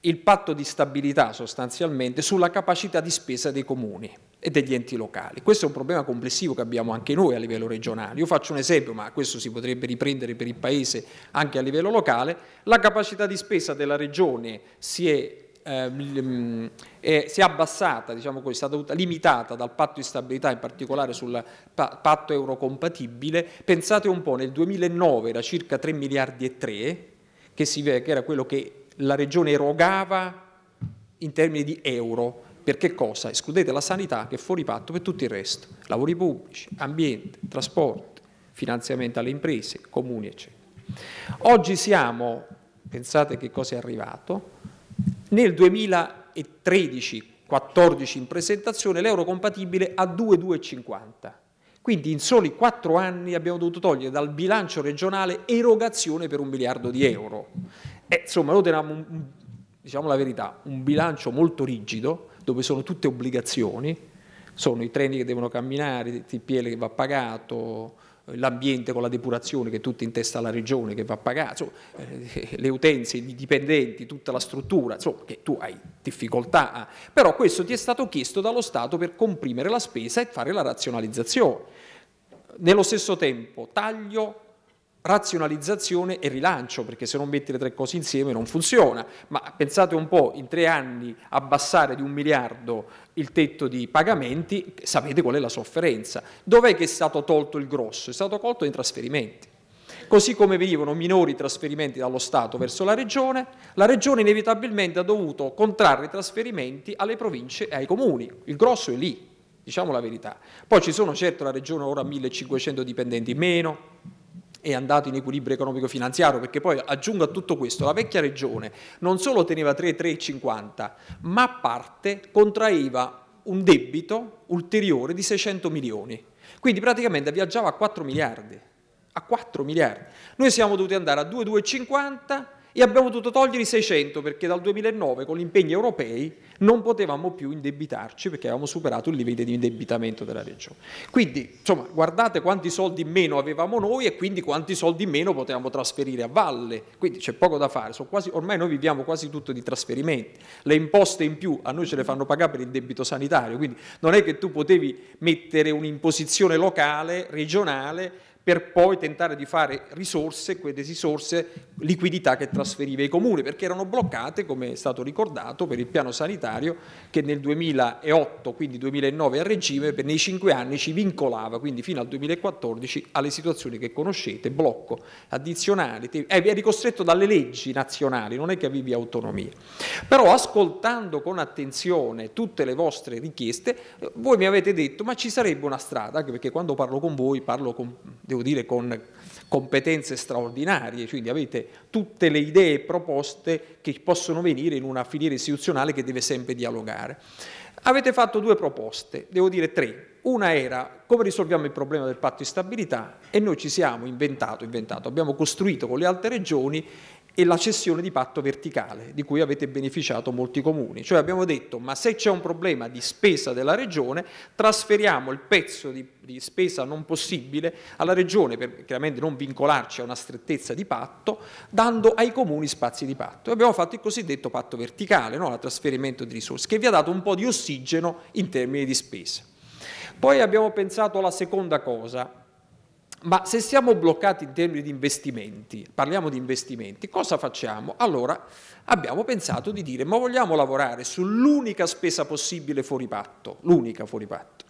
[SPEAKER 5] il patto di stabilità sostanzialmente sulla capacità di spesa dei comuni e degli enti locali. Questo è un problema complessivo che abbiamo anche noi a livello regionale. Io faccio un esempio, ma questo si potrebbe riprendere per il Paese anche a livello locale. La capacità di spesa della Regione si è eh, si è abbassata, diciamo così, è stata limitata dal patto di stabilità, in particolare sul patto eurocompatibile, pensate un po', nel 2009 era circa 3 miliardi e 3, che, si, che era quello che la Regione erogava in termini di euro, per che cosa? Escludete la sanità che è fuori patto per tutto il resto, lavori pubblici, ambiente, trasporti, finanziamento alle imprese, comuni, eccetera. Oggi siamo, pensate che cosa è arrivato, nel 2013 14 in presentazione, l'euro compatibile a 2,250. Quindi in soli 4 anni abbiamo dovuto togliere dal bilancio regionale erogazione per un miliardo di euro. E, eh, insomma, noi teniamo, diciamo la verità, un bilancio molto rigido, dove sono tutte obbligazioni, sono i treni che devono camminare, il TPL che va pagato, l'ambiente con la depurazione che è tutto in testa alla regione che va pagato, eh, le utenze, i dipendenti, tutta la struttura, insomma che tu hai difficoltà, però questo ti è stato chiesto dallo Stato per comprimere la spesa e fare la razionalizzazione. Nello stesso tempo taglio razionalizzazione e rilancio, perché se non metti le tre cose insieme non funziona. Ma pensate un po', in tre anni abbassare di un miliardo il tetto di pagamenti, sapete qual è la sofferenza. Dov'è che è stato tolto il grosso? È stato tolto nei trasferimenti così come venivano minori trasferimenti dallo Stato verso la Regione, la Regione inevitabilmente ha dovuto contrarre i trasferimenti alle province e ai comuni, il grosso è lì, diciamo la verità. Poi ci sono certo la Regione ora 1500 dipendenti in meno, è andato in equilibrio economico-finanziario, perché poi aggiungo a tutto questo, la vecchia regione non solo teneva 3,350, ma a parte contraeva un debito ulteriore di 600 milioni, quindi praticamente viaggiava a 4 miliardi, a 4 miliardi. Noi siamo dovuti andare a 2,250 e abbiamo dovuto togliere i 600 perché dal 2009 con gli impegni europei non potevamo più indebitarci perché avevamo superato il limite di indebitamento della regione. Quindi, insomma, guardate quanti soldi in meno avevamo noi e quindi quanti soldi in meno potevamo trasferire a valle. Quindi c'è poco da fare, quasi, ormai noi viviamo quasi tutto di trasferimenti. Le imposte in più a noi ce le fanno pagare per il debito sanitario, quindi non è che tu potevi mettere un'imposizione locale, regionale per poi tentare di fare risorse, quelle risorse, liquidità che trasferiva ai comuni, perché erano bloccate, come è stato ricordato, per il piano sanitario che nel 2008, quindi 2009 a regime, per nei cinque anni ci vincolava, quindi fino al 2014, alle situazioni che conoscete, blocco addizionale, eh, eri costretto dalle leggi nazionali, non è che avevi autonomia. Però ascoltando con attenzione tutte le vostre richieste, eh, voi mi avete detto ma ci sarebbe una strada, anche perché quando parlo con voi parlo con... Devo devo dire, con competenze straordinarie, quindi avete tutte le idee proposte che possono venire in una filiera istituzionale che deve sempre dialogare. Avete fatto due proposte, devo dire tre. Una era come risolviamo il problema del patto di stabilità e noi ci siamo inventato, inventato abbiamo costruito con le altre regioni e la cessione di patto verticale, di cui avete beneficiato molti comuni. Cioè abbiamo detto, ma se c'è un problema di spesa della Regione, trasferiamo il pezzo di, di spesa non possibile alla Regione, per chiaramente non vincolarci a una strettezza di patto, dando ai comuni spazi di patto. E abbiamo fatto il cosiddetto patto verticale, no? la trasferimento di risorse, che vi ha dato un po' di ossigeno in termini di spesa. Poi abbiamo pensato alla seconda cosa, ma se siamo bloccati in termini di investimenti, parliamo di investimenti, cosa facciamo? Allora abbiamo pensato di dire ma vogliamo lavorare sull'unica spesa possibile fuori patto, l'unica fuori patto,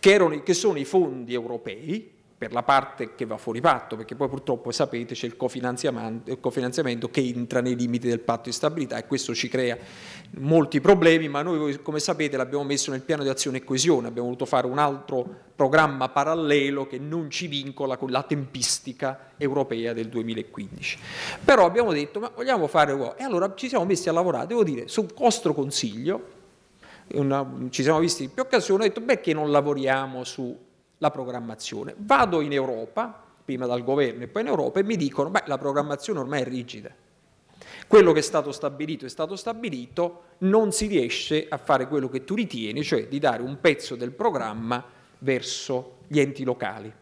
[SPEAKER 5] che, erano, che sono i fondi europei per la parte che va fuori patto, perché poi purtroppo sapete c'è il cofinanziamento, il cofinanziamento, che entra nei limiti del patto di stabilità e questo ci crea molti problemi, ma noi come sapete l'abbiamo messo nel piano di azione e coesione, abbiamo voluto fare un altro programma parallelo che non ci vincola con la tempistica europea del 2015. Però abbiamo detto ma vogliamo fare wow. e allora ci siamo messi a lavorare, devo dire, sul vostro consiglio, una, ci siamo visti in più occasioni, ho detto perché non lavoriamo su la programmazione. Vado in Europa, prima dal governo e poi in Europa, e mi dicono, beh, la programmazione ormai è rigida. Quello che è stato stabilito è stato stabilito, non si riesce a fare quello che tu ritieni, cioè di dare un pezzo del programma verso gli enti locali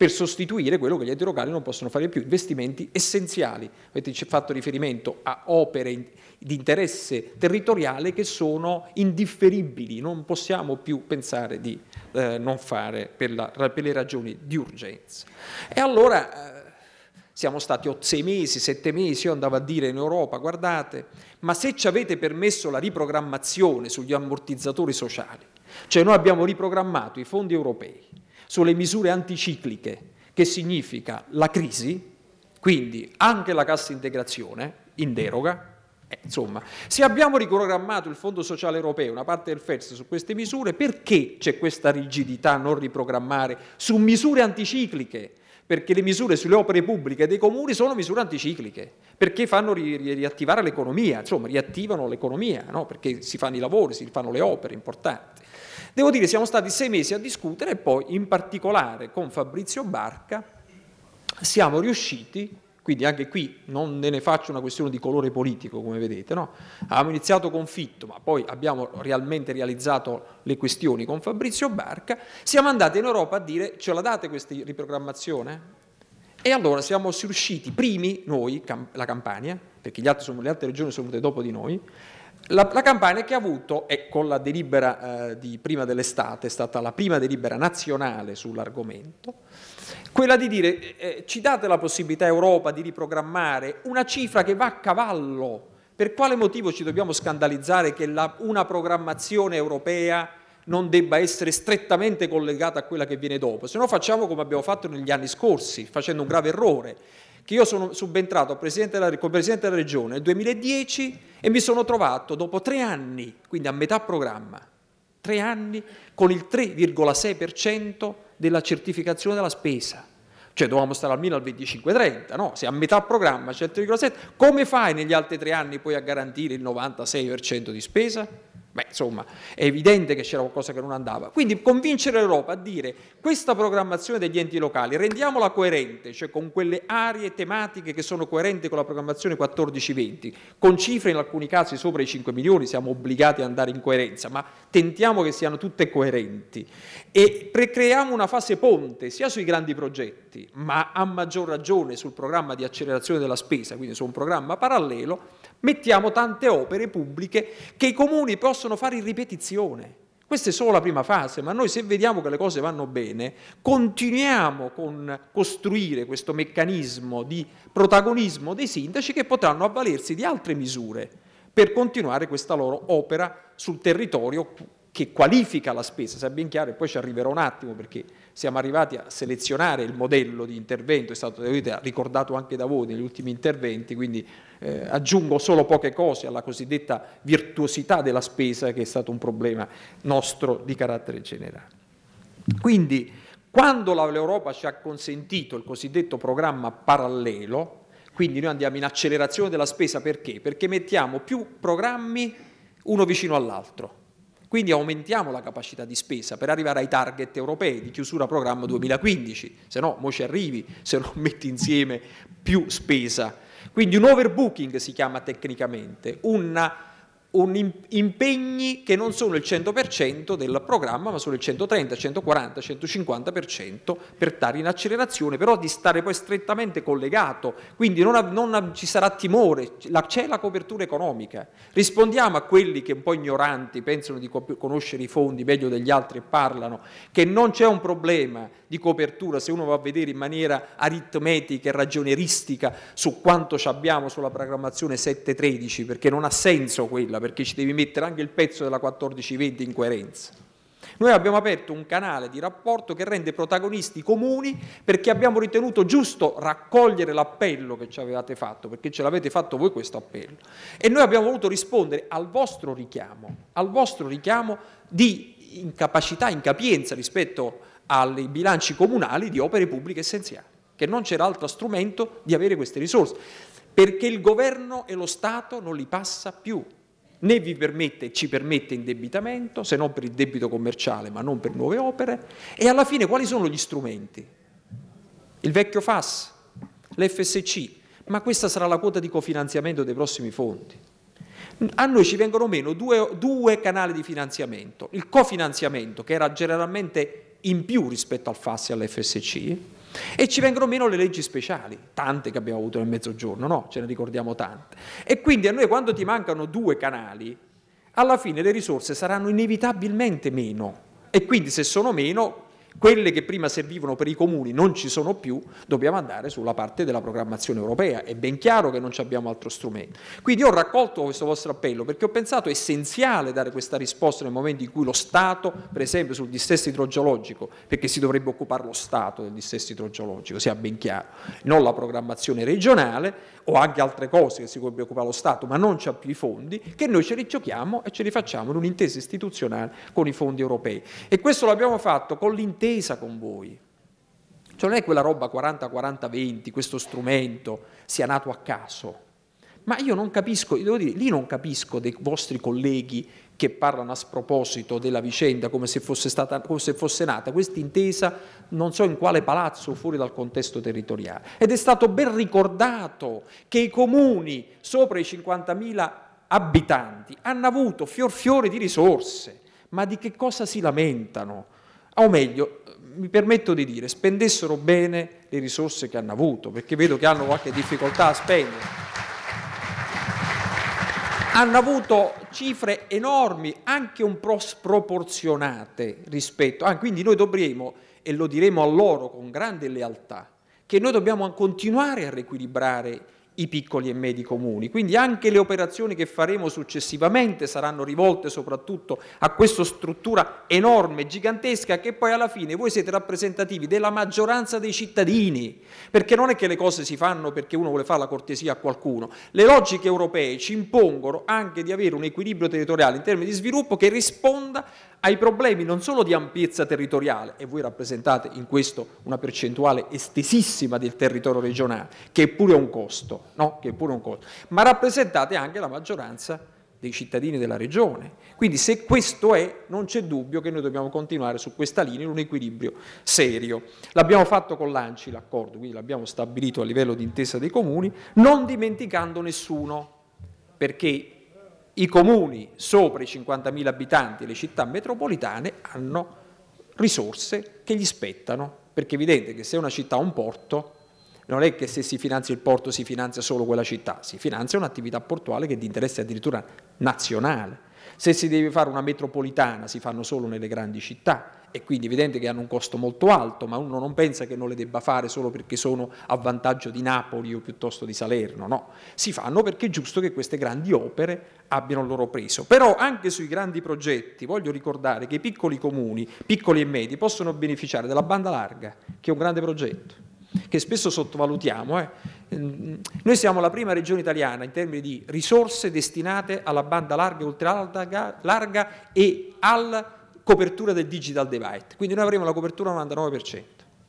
[SPEAKER 5] per sostituire quello che gli enti locali non possono fare più, investimenti essenziali. Avete fatto riferimento a opere di interesse territoriale che sono indifferibili, non possiamo più pensare di eh, non fare per, la, per, le ragioni di urgenza. E allora eh, siamo stati sei mesi, sette mesi, io andavo a dire in Europa, guardate, ma se ci avete permesso la riprogrammazione sugli ammortizzatori sociali, cioè noi abbiamo riprogrammato i fondi europei, sulle misure anticicliche, che significa la crisi, quindi anche la cassa integrazione in deroga, eh, insomma, se abbiamo riprogrammato il Fondo Sociale Europeo, una parte del FES su queste misure, perché c'è questa rigidità a non riprogrammare su misure anticicliche? Perché le misure sulle opere pubbliche dei comuni sono misure anticicliche, perché fanno ri- ri- riattivare l'economia, insomma, riattivano l'economia, no? perché si fanno i lavori, si fanno le opere importanti. Devo dire, siamo stati sei mesi a discutere e poi in particolare con Fabrizio Barca siamo riusciti quindi anche qui non ne faccio una questione di colore politico, come vedete. No? Abbiamo iniziato con Fitto, ma poi abbiamo realmente realizzato le questioni con Fabrizio Barca. Siamo andati in Europa a dire ce la date questa riprogrammazione? E allora siamo riusciti, primi noi, la Campania, perché altre, sono, le altre regioni sono venute dopo di noi, la, la, Campania che ha avuto, è con la delibera eh, di prima dell'estate, è stata la prima delibera nazionale sull'argomento, quella di dire eh, eh ci date la possibilità Europa di riprogrammare una cifra che va a cavallo, per quale motivo ci dobbiamo scandalizzare che la, una programmazione europea non debba essere strettamente collegata a quella che viene dopo, se no facciamo come abbiamo fatto negli anni scorsi, facendo un grave errore che io sono subentrato Presidente come Presidente della Regione nel 2010 e mi sono trovato dopo tre anni, quindi a metà programma, tre anni con il 3,6% della certificazione della spesa. Cioè dovevamo stare almeno al 25-30, no? Se a metà programma c'è il 3,7, come fai negli altri tre anni poi a garantire il 96% di spesa? Beh, insomma, è evidente che c'era qualcosa che non andava. Quindi convincere l'Europa a dire questa programmazione degli enti locali, rendiamola coerente, cioè con quelle aree tematiche che sono coerenti con la programmazione 14-20, con cifre in alcuni casi sopra i 5 milioni, siamo obbligati ad andare in coerenza, ma tentiamo che siano tutte coerenti. E precreiamo una fase ponte sia sui grandi progetti, ma a maggior ragione sul programma di accelerazione della spesa, quindi su un programma parallelo, Mettiamo tante opere pubbliche che i comuni possono fare in ripetizione. Questa è solo la prima fase, ma noi se vediamo che le cose vanno bene, continuiamo con costruire questo meccanismo di protagonismo dei sindaci che potranno avvalersi di altre misure per continuare questa loro opera sul territorio che qualifica la spesa. Se è ben chiaro, e poi ci arriverò un attimo perché siamo arrivati a selezionare il modello di intervento, è stato ricordato anche da voi negli ultimi interventi, quindi eh, aggiungo solo poche cose alla cosiddetta virtuosità della spesa che è stato un problema nostro di carattere generale. Quindi quando l'Europa ci ha consentito il cosiddetto programma parallelo, quindi noi andiamo in accelerazione della spesa perché? Perché mettiamo più programmi uno vicino all'altro quindi aumentiamo la capacità di spesa per arrivare ai target europei di chiusura programma 2015, se no mo ci arrivi se non metti insieme più spesa. Quindi un overbooking si chiama tecnicamente, una un impegni che non sono il 100% del programma, ma sono il 130, 140, 150% per stare in accelerazione, però di stare poi strettamente collegato, quindi non, non ci sarà timore, c'è la copertura economica. Rispondiamo a quelli che un po' ignoranti pensano di conoscere i fondi meglio degli altri e parlano, che non c'è un problema di copertura, se uno va a vedere in maniera aritmetica e ragioneristica su quanto ci abbiamo sulla programmazione 7-13, perché non ha senso quella, perché ci devi mettere anche il pezzo della 14-20 in coerenza. Noi abbiamo aperto un canale di rapporto che rende protagonisti comuni perché abbiamo ritenuto giusto raccogliere l'appello che ci avevate fatto, perché ce l'avete fatto voi questo appello. E noi abbiamo voluto rispondere al vostro richiamo, al vostro richiamo di incapacità, incapienza rispetto a ai bilanci comunali di opere pubbliche essenziali, che non c'era altro strumento di avere queste risorse, perché il governo e lo Stato non li passa più, né vi permette, ci permette indebitamento, se non per il debito commerciale, ma non per nuove opere, e alla fine quali sono gli strumenti? Il vecchio FAS, l'FSC, ma questa sarà la quota di cofinanziamento dei prossimi fondi. A noi ci vengono meno due, due canali di finanziamento, il cofinanziamento che era generalmente in più rispetto al FAS e all'FSC e ci vengono meno le leggi speciali, tante che abbiamo avuto nel mezzogiorno, no? Ce ne ricordiamo tante. E quindi a noi quando ti mancano due canali, alla fine le risorse saranno inevitabilmente meno e quindi se sono meno quelle che prima servivano per i comuni non ci sono più, dobbiamo andare sulla parte della programmazione europea. È ben chiaro che non abbiamo altro strumento. Quindi ho raccolto questo vostro appello perché ho pensato è essenziale dare questa risposta nel momento in cui lo Stato, per esempio sul dissesto idrogeologico, perché si dovrebbe occupare lo Stato del dissesto idrogeologico, sia ben chiaro, non la programmazione regionale o anche altre cose che si dovrebbe occupare lo Stato, ma non c'ha più i fondi, che noi ce li giochiamo e ce li facciamo in un'intesa istituzionale con i fondi europei. E questo l'abbiamo fatto con l'intesa pesa con voi. Cioè non è quella roba 40-40-20, questo strumento sia nato a caso. Ma io non capisco, devo dire, lì non capisco dei vostri colleghi che parlano a sproposito della vicenda come se fosse, stata, come se fosse nata questa intesa non so in quale palazzo fuori dal contesto territoriale. Ed è stato ben ricordato che i comuni sopra i 50.000 abitanti hanno avuto fior fiori di risorse, ma di che cosa si lamentano? o meglio, mi permetto di dire, spendessero bene le risorse che hanno avuto, perché vedo che hanno qualche difficoltà a spendere. Hanno avuto cifre enormi, anche un po' sproporzionate rispetto. Ah, quindi noi dovremo, e lo diremo a loro con grande lealtà, che noi dobbiamo continuare a riequilibrare i piccoli e medi comuni. Quindi anche le operazioni che faremo successivamente saranno rivolte soprattutto a questa struttura enorme, gigantesca, che poi alla fine voi siete rappresentativi della maggioranza dei cittadini, perché non è che le cose si fanno perché uno vuole fare la cortesia a qualcuno, le logiche europee ci impongono anche di avere un equilibrio territoriale in termini di sviluppo che risponda ai problemi non solo di ampiezza territoriale, e voi rappresentate in questo una percentuale estesissima del territorio regionale, che pure un costo, no? che è pure un costo, ma rappresentate anche la maggioranza dei cittadini della regione. Quindi se questo è, non c'è dubbio che noi dobbiamo continuare su questa linea in un equilibrio serio. L'abbiamo fatto con l'Anci l'accordo, quindi l'abbiamo stabilito a livello di intesa dei comuni, non dimenticando nessuno, perché i comuni sopra i 50.000 abitanti, e le città metropolitane, hanno risorse che gli spettano, perché è evidente che se una città ha un porto, non è che se si finanzia il porto si finanzia solo quella città, si finanzia un'attività portuale che è di interesse addirittura nazionale. Se si deve fare una metropolitana si fanno solo nelle grandi città, e quindi è evidente che hanno un costo molto alto, ma uno non pensa che non le debba fare solo perché sono a vantaggio di Napoli o piuttosto di Salerno, no, si fanno perché è giusto che queste grandi opere abbiano il loro peso. Però anche sui grandi progetti voglio ricordare che i piccoli comuni, piccoli e medi, possono beneficiare della banda larga, che è un grande progetto che spesso sottovalutiamo. Eh. Ehm, noi siamo la prima regione italiana in termini di risorse destinate alla banda larga e ultralarga larga e al copertura del digital divide, quindi noi avremo la copertura 99%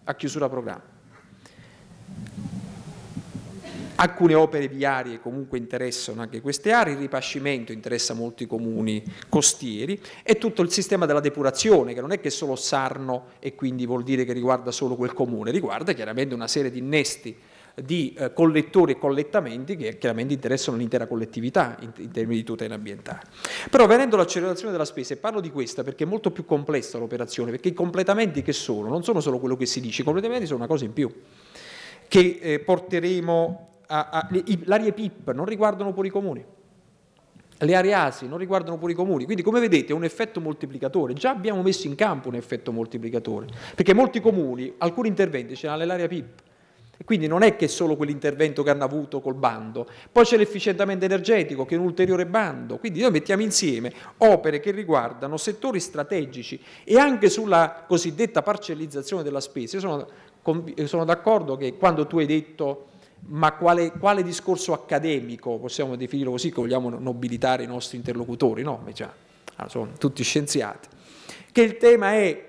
[SPEAKER 5] a chiusura programma. Alcune opere viarie comunque interessano anche queste aree, il ripascimento interessa molti comuni costieri e tutto il sistema della depurazione, che non è che solo Sarno e quindi vuol dire che riguarda solo quel comune, riguarda chiaramente una serie di innesti di eh, collettori e collettamenti che chiaramente interessano l'intera collettività in, in, termini di tutela ambientale. Però venendo all'accelerazione della spesa, e parlo di questa perché è molto più complessa l'operazione, perché i completamenti che sono, non sono solo quello che si dice, i completamenti sono una cosa in più, che eh, porteremo a, a, i, l'area PIP non riguardano pure i comuni le aree ASI non riguardano pure i comuni, quindi come vedete è un effetto moltiplicatore, già abbiamo messo in campo un effetto moltiplicatore, perché molti comuni, alcuni interventi ce l'hanno nell'area PIP, e quindi non è che è solo quell'intervento che hanno avuto col bando, poi c'è l'efficientamento energetico che è un ulteriore bando, quindi noi mettiamo insieme opere che riguardano settori strategici e anche sulla cosiddetta parcellizzazione della spesa. Io sono, sono d'accordo che quando tu hai detto ma quale, quale, discorso accademico, possiamo definirlo così, che vogliamo nobilitare i nostri interlocutori, no? Cioè, sono tutti scienziati, che il tema è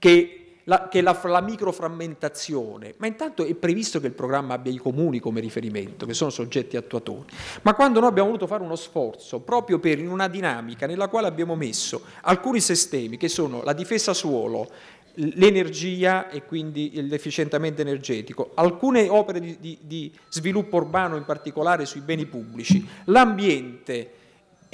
[SPEAKER 5] che la, che la, la microframmentazione, ma intanto è previsto che il programma abbia i comuni come riferimento, che sono soggetti attuatori. Ma quando noi abbiamo voluto fare uno sforzo proprio per una dinamica nella quale abbiamo messo alcuni sistemi che sono la difesa suolo, l'energia e quindi l'efficientamento energetico, alcune opere di, di, di sviluppo urbano in particolare sui beni pubblici, l'ambiente,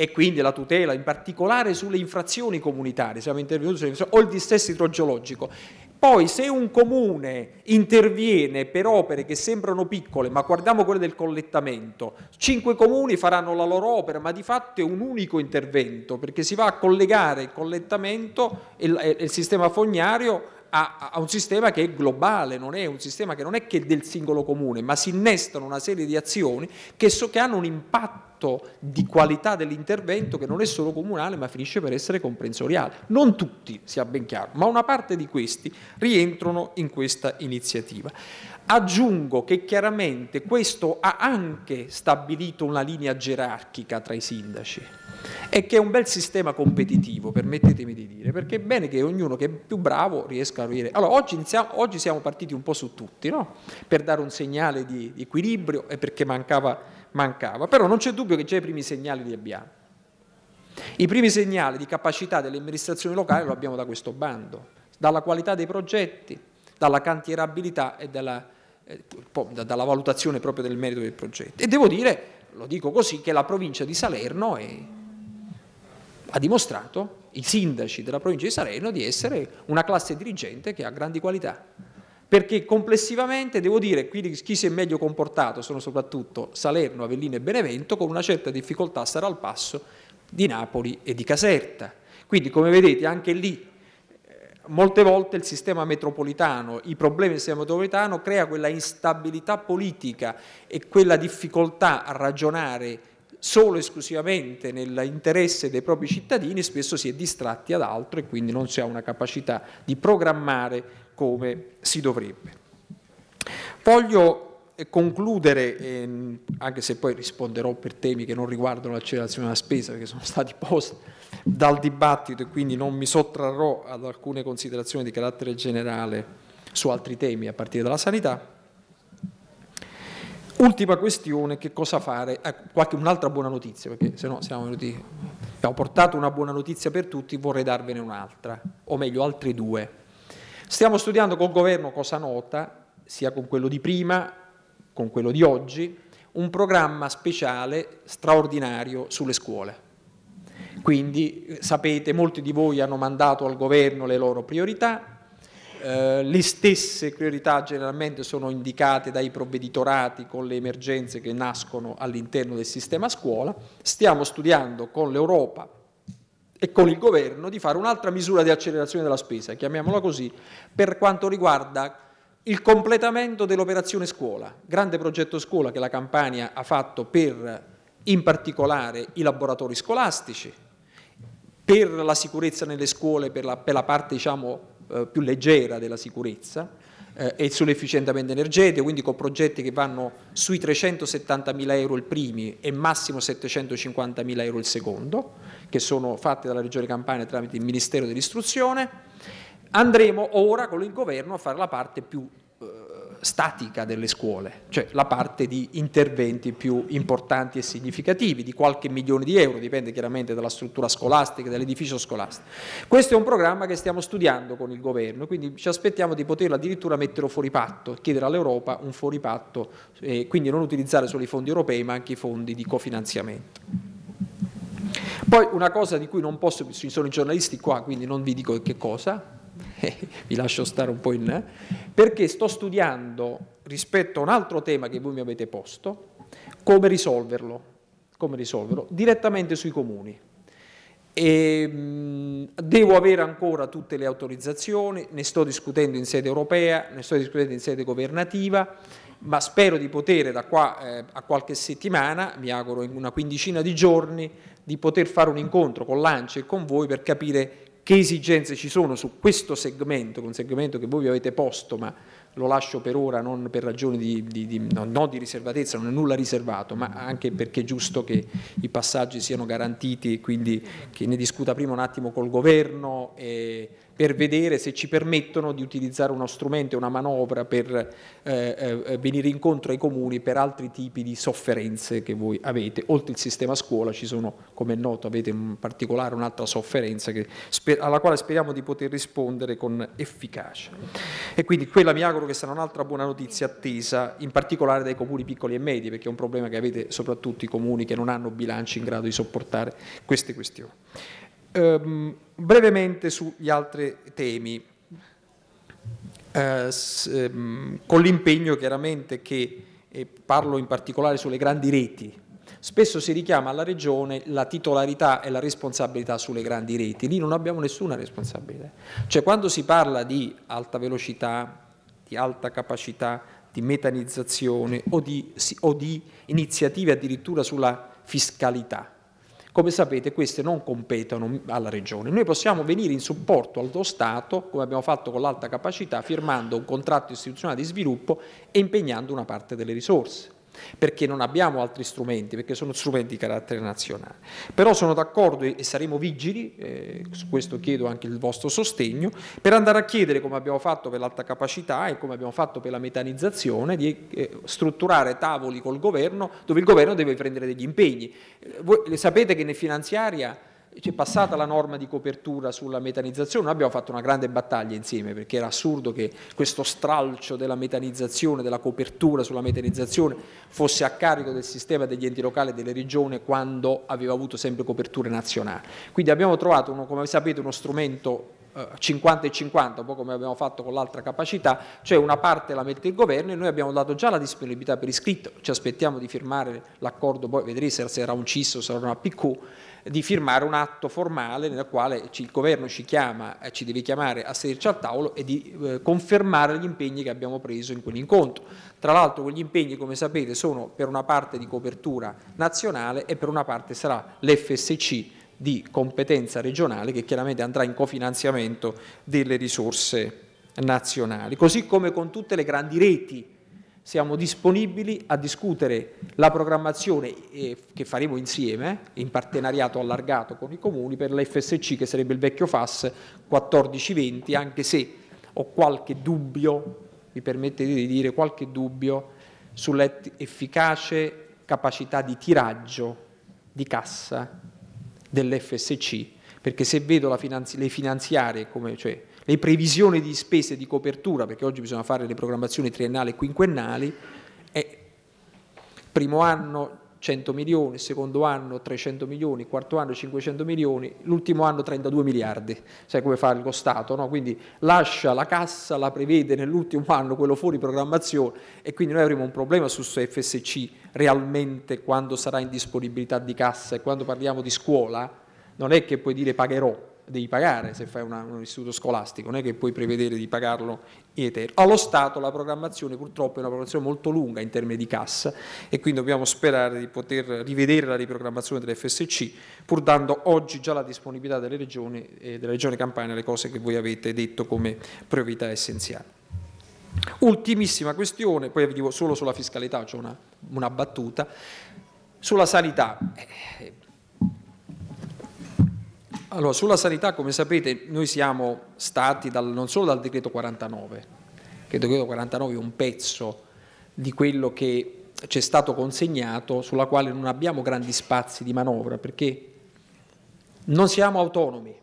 [SPEAKER 5] e quindi la tutela in particolare sulle infrazioni comunitarie, siamo intervenuti sulle infrazioni, o il dissesto idrogeologico. Poi se un comune interviene per opere che sembrano piccole, ma guardiamo quelle del collettamento, cinque comuni faranno la loro opera, ma di fatto è un unico intervento, perché si va a collegare il collettamento e il sistema fognario a, a, un sistema che è globale, non è un sistema che non è che del singolo comune, ma si innestano una serie di azioni che, so, che hanno un impatto di qualità dell'intervento che non è solo comunale ma finisce per essere comprensoriale. Non tutti, sia ben chiaro, ma una parte di questi rientrano in questa iniziativa. Aggiungo che chiaramente questo ha anche stabilito una linea gerarchica tra i sindaci e che è un bel sistema competitivo, permettetemi di dire, perché è bene che ognuno che è più bravo riesca a dire. Allora, oggi, iniziamo, oggi siamo partiti un po' su tutti, no? per dare un segnale di, di equilibrio e perché mancava, mancava, però non c'è dubbio che già i primi segnali li abbiamo. I primi segnali di capacità delle amministrazioni locali lo abbiamo da questo bando, dalla qualità dei progetti, dalla cantierabilità e dalla, eh, dalla valutazione proprio del merito del progetto. E devo dire, lo dico così, che la provincia di Salerno è ha dimostrato i sindaci della provincia di Salerno di essere una classe dirigente che ha grandi qualità. Perché complessivamente, devo dire, chi si è meglio comportato sono soprattutto Salerno, Avellino e Benevento, con una certa difficoltà sarà al passo di Napoli e di Caserta. Quindi, come vedete, anche lì eh, molte volte il sistema metropolitano, i problemi del sistema metropolitano crea quella instabilità politica e quella difficoltà a ragionare solo e esclusivamente nell'interesse dei propri cittadini spesso si è distratti ad altro e quindi non si ha una capacità di programmare come si dovrebbe. Voglio eh, concludere, ehm, anche se poi risponderò per temi che non riguardano l'accelerazione della spesa, perché sono stati posti dal dibattito e quindi non mi sottrarrò ad alcune considerazioni di carattere generale su altri temi a partire dalla sanità, Ultima questione, che cosa fare? Eh, qualche, un'altra buona notizia, perché se no siamo venuti... Abbiamo portato una buona notizia per tutti, vorrei darvene un'altra, o meglio altre due. Stiamo studiando col governo Cosa Nota, sia con quello di prima, con quello di oggi, un programma speciale, straordinario, sulle scuole. Quindi eh, sapete, molti di voi hanno mandato al governo le loro priorità, eh, le stesse priorità generalmente sono indicate dai provveditorati con le emergenze che nascono all'interno del sistema scuola. Stiamo studiando con l'Europa e con il governo di fare un'altra misura di accelerazione della spesa, chiamiamola così, per quanto riguarda il completamento dell'operazione scuola, grande progetto scuola che la Campania ha fatto per in particolare i laboratori scolastici, per la sicurezza nelle scuole, per la, per la parte diciamo, eh, più leggera della sicurezza eh, e sull'efficientamento energetico, quindi con progetti che vanno sui 370.000 euro il primo e massimo 750.000 euro il secondo, che sono fatti dalla Regione Campania tramite il Ministero dell'Istruzione. Andremo ora con il governo a fare la parte più statica delle scuole, cioè la parte di interventi più importanti e significativi, di qualche milione di euro, dipende chiaramente dalla struttura scolastica, dall'edificio scolastico. Questo è un programma che stiamo studiando con il governo, quindi ci aspettiamo di poterlo addirittura mettere fuori patto, chiedere all'Europa un fuori patto, eh, quindi non utilizzare solo i fondi europei ma anche i fondi di cofinanziamento. Poi una cosa di cui non posso, ci sono i giornalisti qua, quindi non vi dico che cosa, vi lascio stare un po' in... là, eh. perché sto studiando rispetto a un altro tema che voi mi avete posto, come risolverlo, come risolverlo direttamente sui comuni. E, ehm, mh, devo avere ancora tutte le autorizzazioni, ne sto discutendo in sede europea, ne sto discutendo in sede governativa, ma spero di poter da qua eh, a qualche settimana, mi auguro in una quindicina di giorni, di poter fare un incontro con l'ANCE e con voi per capire che esigenze ci sono su questo segmento, un segmento che voi vi avete posto, ma lo lascio per ora non per ragioni di, di, di, no, no di riservatezza, non è nulla riservato, ma anche perché è giusto che i passaggi siano garantiti e quindi che ne discuta prima un attimo col governo. E, per vedere se ci permettono di utilizzare uno strumento e una manovra per eh, eh, venire incontro ai comuni per altri tipi di sofferenze che voi avete. Oltre il sistema scuola ci sono, come è noto, avete in particolare un'altra sofferenza che, alla quale speriamo di poter rispondere con efficacia. E quindi quella mi auguro che sarà un'altra buona notizia attesa, in particolare dai comuni piccoli e medi, perché è un problema che avete soprattutto i comuni che non hanno bilanci in grado di sopportare queste questioni. Um, brevemente sugli altri temi, eh, s, ehm, con l'impegno chiaramente che eh, parlo in particolare sulle grandi reti. Spesso si richiama alla Regione la titolarità e la responsabilità sulle grandi reti, lì non abbiamo nessuna responsabilità. Cioè quando si parla di alta velocità, di alta capacità, di metanizzazione o di, o di iniziative addirittura sulla fiscalità, come sapete queste non competono alla Regione. Noi possiamo venire in supporto allo Stato, come abbiamo fatto con l'alta capacità, firmando un contratto istituzionale di sviluppo e impegnando una parte delle risorse perché non abbiamo altri strumenti, perché sono strumenti di carattere nazionale. Però sono d'accordo e saremo vigili, eh, su questo chiedo anche il vostro sostegno, per andare a chiedere, come abbiamo fatto per l'alta capacità e come abbiamo fatto per la metanizzazione, di eh, strutturare tavoli col governo dove il governo deve prendere degli impegni. Eh, voi sapete che nel finanziaria c'è passata la norma di copertura sulla metanizzazione, noi abbiamo fatto una grande battaglia insieme perché era assurdo che questo stralcio della metanizzazione, della copertura sulla metanizzazione fosse a carico del sistema degli enti locali e delle regioni quando aveva avuto sempre coperture nazionali. Quindi abbiamo trovato, uno, come sapete, uno strumento 50 eh, e 50, un po' come abbiamo fatto con l'altra capacità, cioè una parte la mette il governo e noi abbiamo dato già la disponibilità per iscritto, ci aspettiamo di firmare l'accordo, poi vedrete se sarà un CIS o sarà una PQ, di firmare un atto formale nel quale il governo ci chiama, eh, ci deve chiamare a sederci al tavolo e di eh, confermare gli impegni che abbiamo preso in quell'incontro. Tra l'altro quegli impegni, come sapete, sono per una parte di copertura nazionale e per una parte sarà l'FSC di competenza regionale che chiaramente andrà in cofinanziamento delle risorse nazionali, così come con tutte le grandi reti siamo disponibili a discutere la programmazione eh, che faremo insieme, in partenariato allargato con i comuni, per l'FSC che sarebbe il vecchio FAS 14-20, anche se ho qualche dubbio, mi permettete di dire qualche dubbio, sull'efficace capacità di tiraggio di cassa dell'FSC, perché se vedo finanzi le finanziarie come... Cioè, le previsioni di spese di copertura, perché oggi bisogna fare le programmazioni triennali e quinquennali, è primo anno 100 milioni, secondo anno 300 milioni, quarto anno 500 milioni, l'ultimo anno 32 miliardi, sai come fa lo Stato, no? quindi lascia la cassa, la prevede nell'ultimo anno quello fuori programmazione e quindi noi avremo un problema su FSC realmente quando sarà in disponibilità di cassa e quando parliamo di scuola non è che puoi dire pagherò, devi pagare se fai una, un istituto scolastico, non è che puoi prevedere di pagarlo in eterno. Allo Stato la programmazione purtroppo è una programmazione molto lunga in termini di cassa e quindi dobbiamo sperare di poter rivedere la riprogrammazione dell'FSC pur dando oggi già la disponibilità delle regioni e della regione Campania alle cose che voi avete detto come priorità essenziali. Ultimissima questione, poi vi dico solo sulla fiscalità, c'è una, una battuta, sulla sanità. Eh, allora, sulla sanità, come sapete, noi siamo stati dal, non solo dal decreto 49, che il decreto 49 è un pezzo di quello che ci è stato consegnato, sulla quale non abbiamo grandi spazi di manovra, perché non siamo autonomi.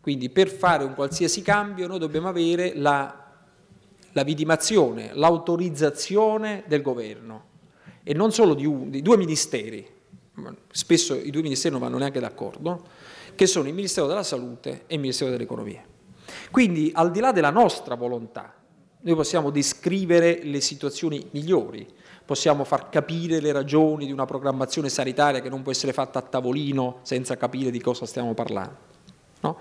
[SPEAKER 5] Quindi per fare un qualsiasi cambio noi dobbiamo avere la, la vidimazione, l'autorizzazione del governo e non solo di, un, di due ministeri, spesso i due ministeri non vanno neanche d'accordo, che sono il Ministero della Salute e il Ministero dell'Economia. Quindi al di là della nostra volontà, noi possiamo descrivere le situazioni migliori, possiamo far capire le ragioni di una programmazione sanitaria che non può essere fatta a tavolino senza capire di cosa stiamo parlando. No?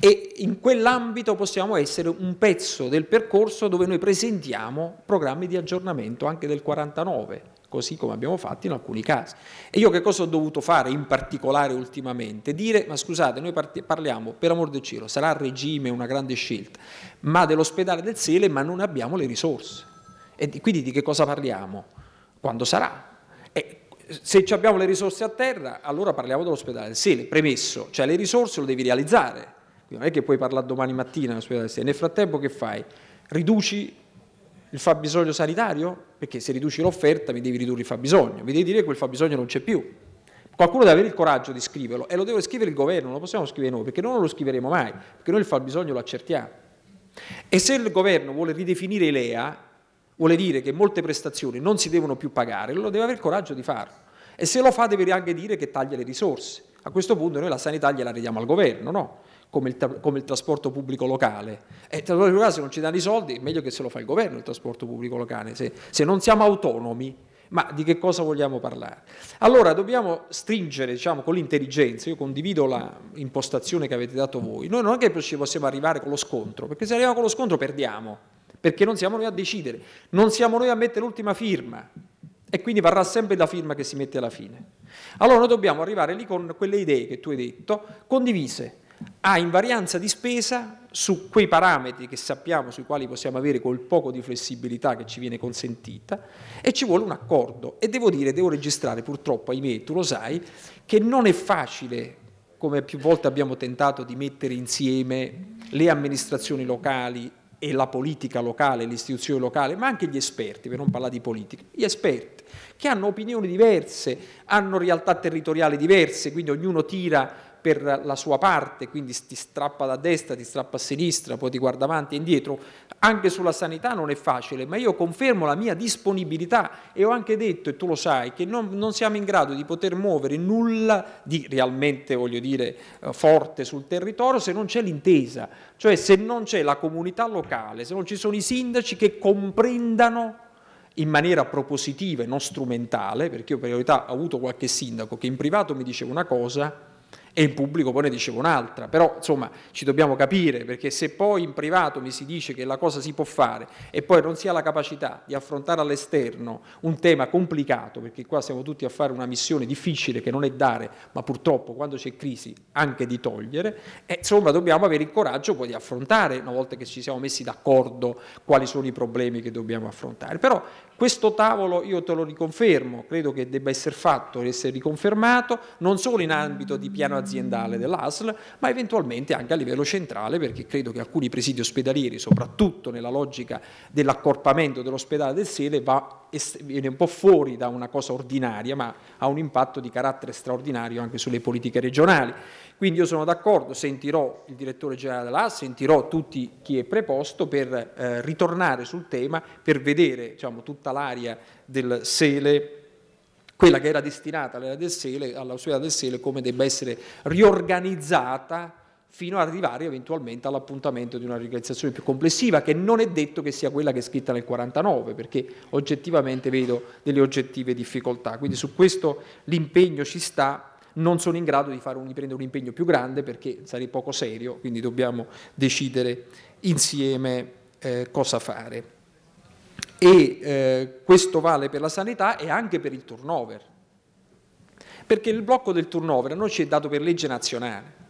[SPEAKER 5] E in quell'ambito possiamo essere un pezzo del percorso dove noi presentiamo programmi di aggiornamento anche del 49, così come abbiamo fatto in alcuni casi. E io che cosa ho dovuto fare in particolare ultimamente? Dire, ma scusate, noi parliamo, per amor del cielo, sarà a regime una grande scelta, ma dell'ospedale del Sele, ma non abbiamo le risorse. E quindi di che cosa parliamo? Quando sarà? E se abbiamo le risorse a terra, allora parliamo dell'ospedale del Sele, premesso, cioè le risorse lo devi realizzare, non è che puoi parlare domani mattina nell'ospedale del Sele, nel frattempo che fai? Riduci il fabbisogno sanitario? Perché se riduci l'offerta mi devi ridurre il fabbisogno, mi devi dire che quel fabbisogno non c'è più. Qualcuno deve avere il coraggio di scriverlo e lo deve scrivere il governo, non lo possiamo scrivere noi, perché noi non lo scriveremo mai, perché noi il fabbisogno lo accertiamo. E se il governo vuole ridefinire i LEA, vuole dire che molte prestazioni non si devono più pagare, lo deve avere il coraggio di farlo. E se lo fa deve anche dire che taglia le risorse. A questo punto noi la sanità gliela ridiamo al governo, no? come il, come il, trasporto pubblico locale. E il trasporto pubblico locale se non ci danno i soldi, meglio che se lo fa il governo il trasporto pubblico locale, se, se non siamo autonomi. Ma di che cosa vogliamo parlare? Allora dobbiamo stringere diciamo, con l'intelligenza, io condivido l'impostazione che avete dato voi, noi non è che ci possiamo arrivare con lo scontro, perché se arriviamo con lo scontro perdiamo, perché non siamo noi a decidere, non siamo noi a mettere l'ultima firma e quindi varrà sempre la firma che si mette alla fine. Allora noi dobbiamo arrivare lì con quelle idee che tu hai detto, condivise, ha invarianza di spesa su quei parametri che sappiamo sui quali possiamo avere quel poco di flessibilità che ci viene consentita e ci vuole un accordo. E devo dire, devo registrare purtroppo, ahimè, tu lo sai, che non è facile, come più volte abbiamo tentato di mettere insieme le amministrazioni locali e la politica locale, le istituzioni locali, ma anche gli esperti, per non parlare di politica, gli esperti che hanno opinioni diverse, hanno realtà territoriali diverse, quindi ognuno tira per la sua parte, quindi ti strappa da destra, ti strappa a sinistra, poi ti guarda avanti e indietro, anche sulla sanità non è facile, ma io confermo la mia disponibilità e ho anche detto, e tu lo sai, che non, non siamo in grado di poter muovere nulla di realmente, voglio dire, eh, forte sul territorio se non c'è l'intesa, cioè se non c'è la comunità locale, se non ci sono i sindaci che comprendano in maniera propositiva e non strumentale, perché io per realtà ho avuto qualche sindaco che in privato mi diceva una cosa, e in pubblico poi ne dicevo un'altra, però insomma ci dobbiamo capire perché se poi in privato mi si dice che la cosa si può fare e poi non si ha la capacità di affrontare all'esterno un tema complicato, perché qua siamo tutti a fare una missione difficile che non è dare, ma purtroppo quando c'è crisi anche di togliere, e, eh, insomma dobbiamo avere il coraggio poi di affrontare una volta che ci siamo messi d'accordo quali sono i problemi che dobbiamo affrontare. Però questo tavolo io te lo riconfermo, credo che debba essere fatto e essere riconfermato non solo in ambito di piano aziendale dell'ASL, ma eventualmente anche a livello centrale, perché credo che alcuni presidi ospedalieri, soprattutto nella logica dell'accorpamento dell'ospedale del Sele, va, viene un po' fuori da una cosa ordinaria, ma ha un impatto di carattere straordinario anche sulle politiche regionali. Quindi io sono d'accordo, sentirò il direttore generale dell'ASL, sentirò tutti chi è preposto per eh, ritornare sul tema, per vedere diciamo, tutta salaria del sele quella che era destinata all'era del sele, all'austerità del sele, come debba essere riorganizzata fino ad arrivare eventualmente all'appuntamento di una riorganizzazione più complessiva, che non è detto che sia quella che è scritta nel 49, perché oggettivamente vedo delle oggettive difficoltà. Quindi su questo l'impegno ci sta, non sono in grado di, un, di prendere un impegno più grande perché sarei poco serio, quindi dobbiamo decidere insieme eh, cosa fare e eh, questo vale per la sanità e anche per il turnover, perché il blocco del turnover a noi ci è dato per legge nazionale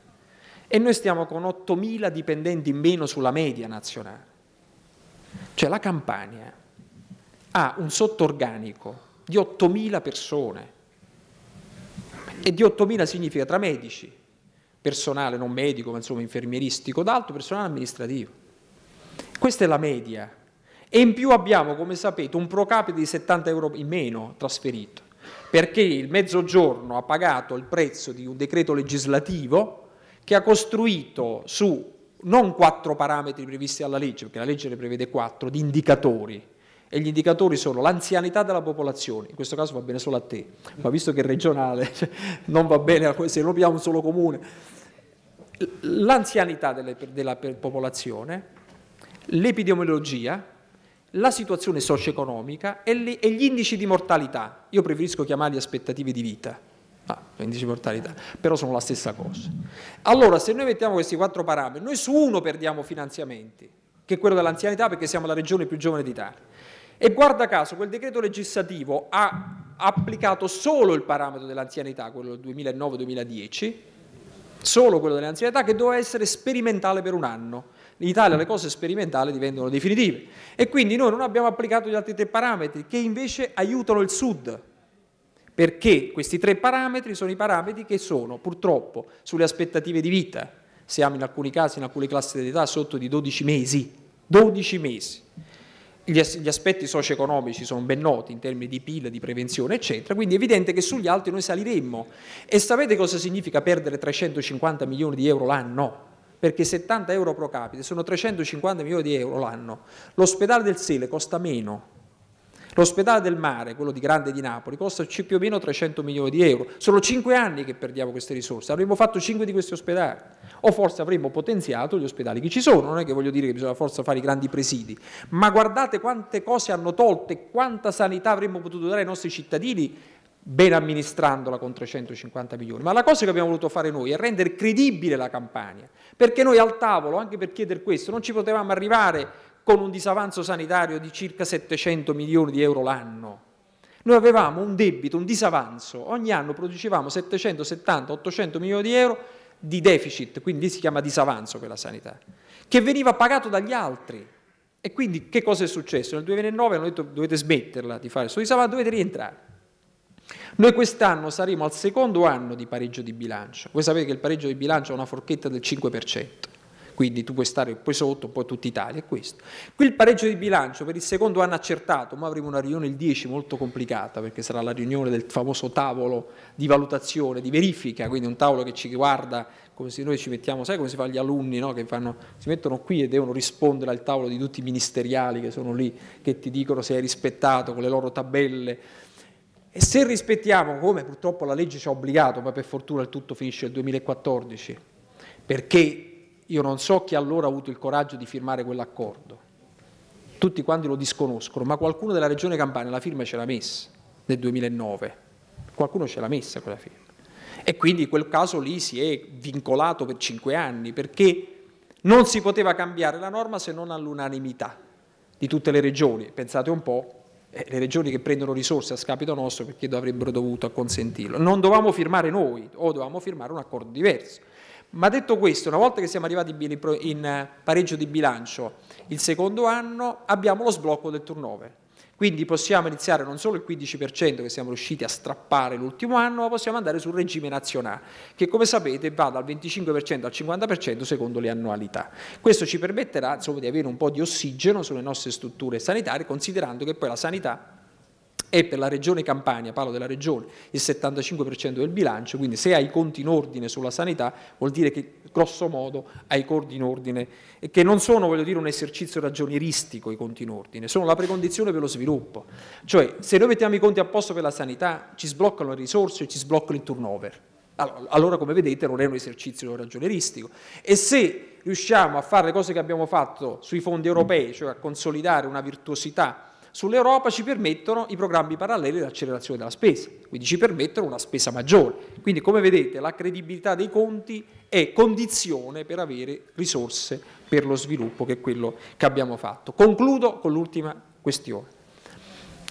[SPEAKER 5] e noi stiamo con 8.000 dipendenti in meno sulla media nazionale. Cioè la Campania ha un sottorganico di 8.000 persone e di 8.000 significa tra medici, personale non medico ma insomma infermieristico, d'alto personale amministrativo. Questa è la media e in più abbiamo, come sapete, un pro capite di 70 euro in meno trasferito, perché il Mezzogiorno ha pagato il prezzo di un decreto legislativo che ha costruito su non quattro parametri previsti dalla legge, perché la legge ne prevede quattro, di indicatori, e gli indicatori sono l'anzianità della popolazione, in questo caso va bene solo a te, ma visto che è regionale non va bene, se lo abbiamo un solo comune, l'anzianità della popolazione, l'epidemiologia, la situazione socio-economica e, le, e gli indici di mortalità. Io preferisco chiamarli aspettative di vita, ma ah, indici di mortalità, però sono la stessa cosa. Allora, se noi mettiamo questi quattro parametri, noi su uno perdiamo finanziamenti, che è quello dell'anzianità perché siamo la regione più giovane d'Italia. E guarda caso, quel decreto legislativo ha applicato solo il parametro dell'anzianità, quello del 2009-2010, solo quello dell'anzianità che doveva essere sperimentale per un anno in Italia le cose sperimentali diventano definitive. E quindi noi non abbiamo applicato gli altri tre parametri che invece aiutano il Sud, perché questi tre parametri sono i parametri che sono purtroppo sulle aspettative di vita, siamo in alcuni casi, in alcune classi d'età sotto di 12 mesi, 12 mesi. Gli, gli aspetti socio-economici sono ben noti in termini di PIL, di prevenzione, eccetera, quindi è evidente che sugli altri noi saliremmo. E sapete cosa significa perdere 350 milioni di euro l'anno? perché 70 euro pro capite sono 350 milioni di euro l'anno. L'ospedale del Sele costa meno. L'ospedale del mare, quello di Grande di Napoli, costa più o meno 300 milioni di euro. Sono 5 anni che perdiamo queste risorse, avremmo fatto 5 di questi ospedali, o forse avremmo potenziato gli ospedali che ci sono, non è che voglio dire che bisogna forse fare i grandi presidi, ma guardate quante cose hanno tolto e quanta sanità avremmo potuto dare ai nostri cittadini ben amministrandola con 350 milioni. Ma la cosa che abbiamo voluto fare noi è rendere credibile la campagna, perché noi al tavolo, anche per chiedere questo, non ci potevamo arrivare con un disavanzo sanitario di circa 700 milioni di euro l'anno. Noi avevamo un debito, un disavanzo, ogni anno producevamo 770-800 milioni di euro di deficit, quindi si chiama disavanzo per la sanità, che veniva pagato dagli altri. E quindi che cosa è successo? Nel 2009 hanno detto dovete smetterla di fare questo disavanzo, dovete rientrare. Noi quest'anno saremo al secondo anno di pareggio di bilancio. Voi sapete che il pareggio di bilancio ha una forchetta del 5%, quindi tu puoi stare poi sotto, poi tutta Italia, è questo. Qui il pareggio di bilancio per il secondo anno accertato, ma avremo una riunione il 10 molto complicata, perché sarà la riunione del famoso tavolo di valutazione, di verifica, quindi un tavolo che ci guarda come se noi ci mettiamo, sai come si fa gli alunni no? che fanno, si mettono qui e devono rispondere al tavolo di tutti i ministeriali che sono lì, che ti dicono se hai rispettato con le loro tabelle e se rispettiamo, come purtroppo la legge ci ha obbligato, ma per fortuna il tutto finisce nel 2014, perché io non so chi allora ha avuto il coraggio di firmare quell'accordo, tutti quanti lo disconoscono, ma qualcuno della Regione Campania la firma ce l'ha messa nel 2009, qualcuno ce l'ha messa quella firma. E quindi in quel caso lì si è vincolato per cinque anni, perché non si poteva cambiare la norma se non all'unanimità di tutte le regioni, pensate un po' Eh, le regioni che prendono risorse a scapito nostro perché avrebbero dovuto consentirlo. Non dovevamo firmare noi o dovevamo firmare un accordo diverso. Ma detto questo, una volta che siamo arrivati in eh, pareggio di bilancio il secondo anno, abbiamo lo sblocco del turnover. Quindi possiamo iniziare non solo il 15% che siamo riusciti a strappare l'ultimo anno, ma possiamo andare sul regime nazionale, che come sapete va dal 25% al 50% secondo le annualità. Questo ci permetterà insomma, di avere un po' di ossigeno sulle nostre strutture sanitarie, considerando che poi la sanità è per la regione Campania, parlo della regione, il 75% del bilancio, quindi se hai i conti in ordine sulla sanità vuol dire che grosso modo hai i conti in ordine, e che non sono voglio dire, un esercizio ragionieristico i conti in ordine, sono la precondizione per lo sviluppo. Cioè se noi mettiamo i conti a posto per la sanità ci sbloccano le risorse e ci sbloccano il turnover. Allora, come vedete, non è un esercizio ragionieristico. E se riusciamo a fare le cose che abbiamo fatto sui fondi europei, cioè a consolidare una virtuosità sull'Europa ci permettono i programmi paralleli dell'accelerazione della spesa, quindi ci permettono una spesa maggiore. Quindi come vedete la credibilità dei conti è condizione per avere risorse per lo sviluppo che è quello che abbiamo fatto. Concludo con l'ultima questione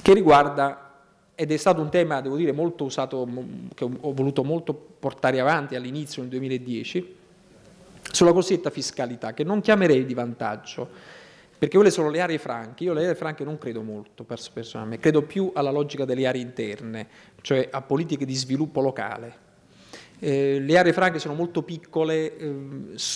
[SPEAKER 5] che riguarda ed è stato un tema, devo dire, molto usato, che ho voluto molto portare avanti all'inizio nel 2010, sulla cosiddetta fiscalità, che non chiamerei di vantaggio, perché quelle sono le aree franche, io alle aree franche non credo molto personalmente, credo più alla logica delle aree interne, cioè a politiche di sviluppo locale. Eh, le aree franche sono molto piccole, eh,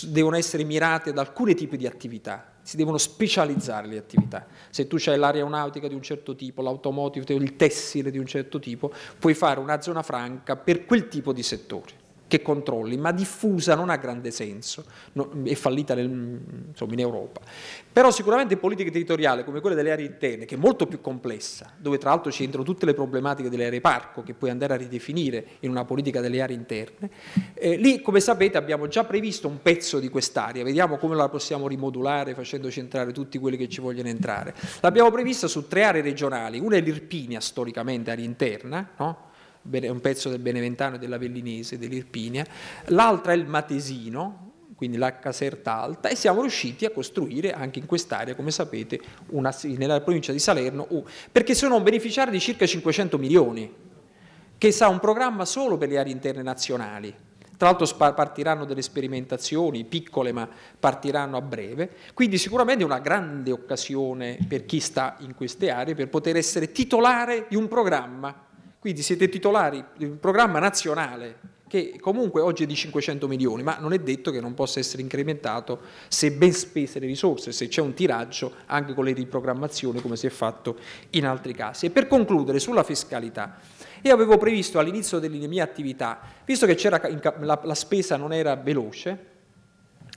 [SPEAKER 5] devono essere mirate ad alcuni tipi di attività, si devono specializzare le attività. Se tu hai l'aeronautica di un certo tipo, l'automotive, il tessile di un certo tipo, puoi fare una zona franca per quel tipo di settore che controlli, ma diffusa non ha grande senso, no, è fallita nel, insomma, in Europa. Però sicuramente politica territoriale come quella delle aree interne, che è molto più complessa, dove tra l'altro ci entrano tutte le problematiche delle aree parco, che puoi andare a ridefinire in una politica delle aree interne, eh, lì come sapete abbiamo già previsto un pezzo di quest'area, vediamo come la possiamo rimodulare facendo centrare tutti quelli che ci vogliono entrare. L'abbiamo prevista su tre aree regionali, una è l'Irpinia storicamente, area interna, no? un pezzo del Beneventano e della Vellinese, dell'Irpinia, l'altra è il Matesino, quindi la Caserta Alta, e siamo riusciti a costruire anche in quest'area, come sapete, una, nella provincia di Salerno, perché sono un beneficiario di circa 500 milioni, che sa un programma solo per le aree interne nazionali. Tra l'altro partiranno delle sperimentazioni, piccole ma partiranno a breve, quindi sicuramente è una grande occasione per chi sta in queste aree per poter essere titolare di un programma quindi siete titolari di un programma nazionale che comunque oggi è di 500 milioni, ma non è detto che non possa essere incrementato se ben spese le risorse, se c'è un tiraggio anche con le riprogrammazioni come si è fatto in altri casi. E per concludere sulla fiscalità, io avevo previsto all'inizio delle mie attività, visto che la, la spesa non era veloce,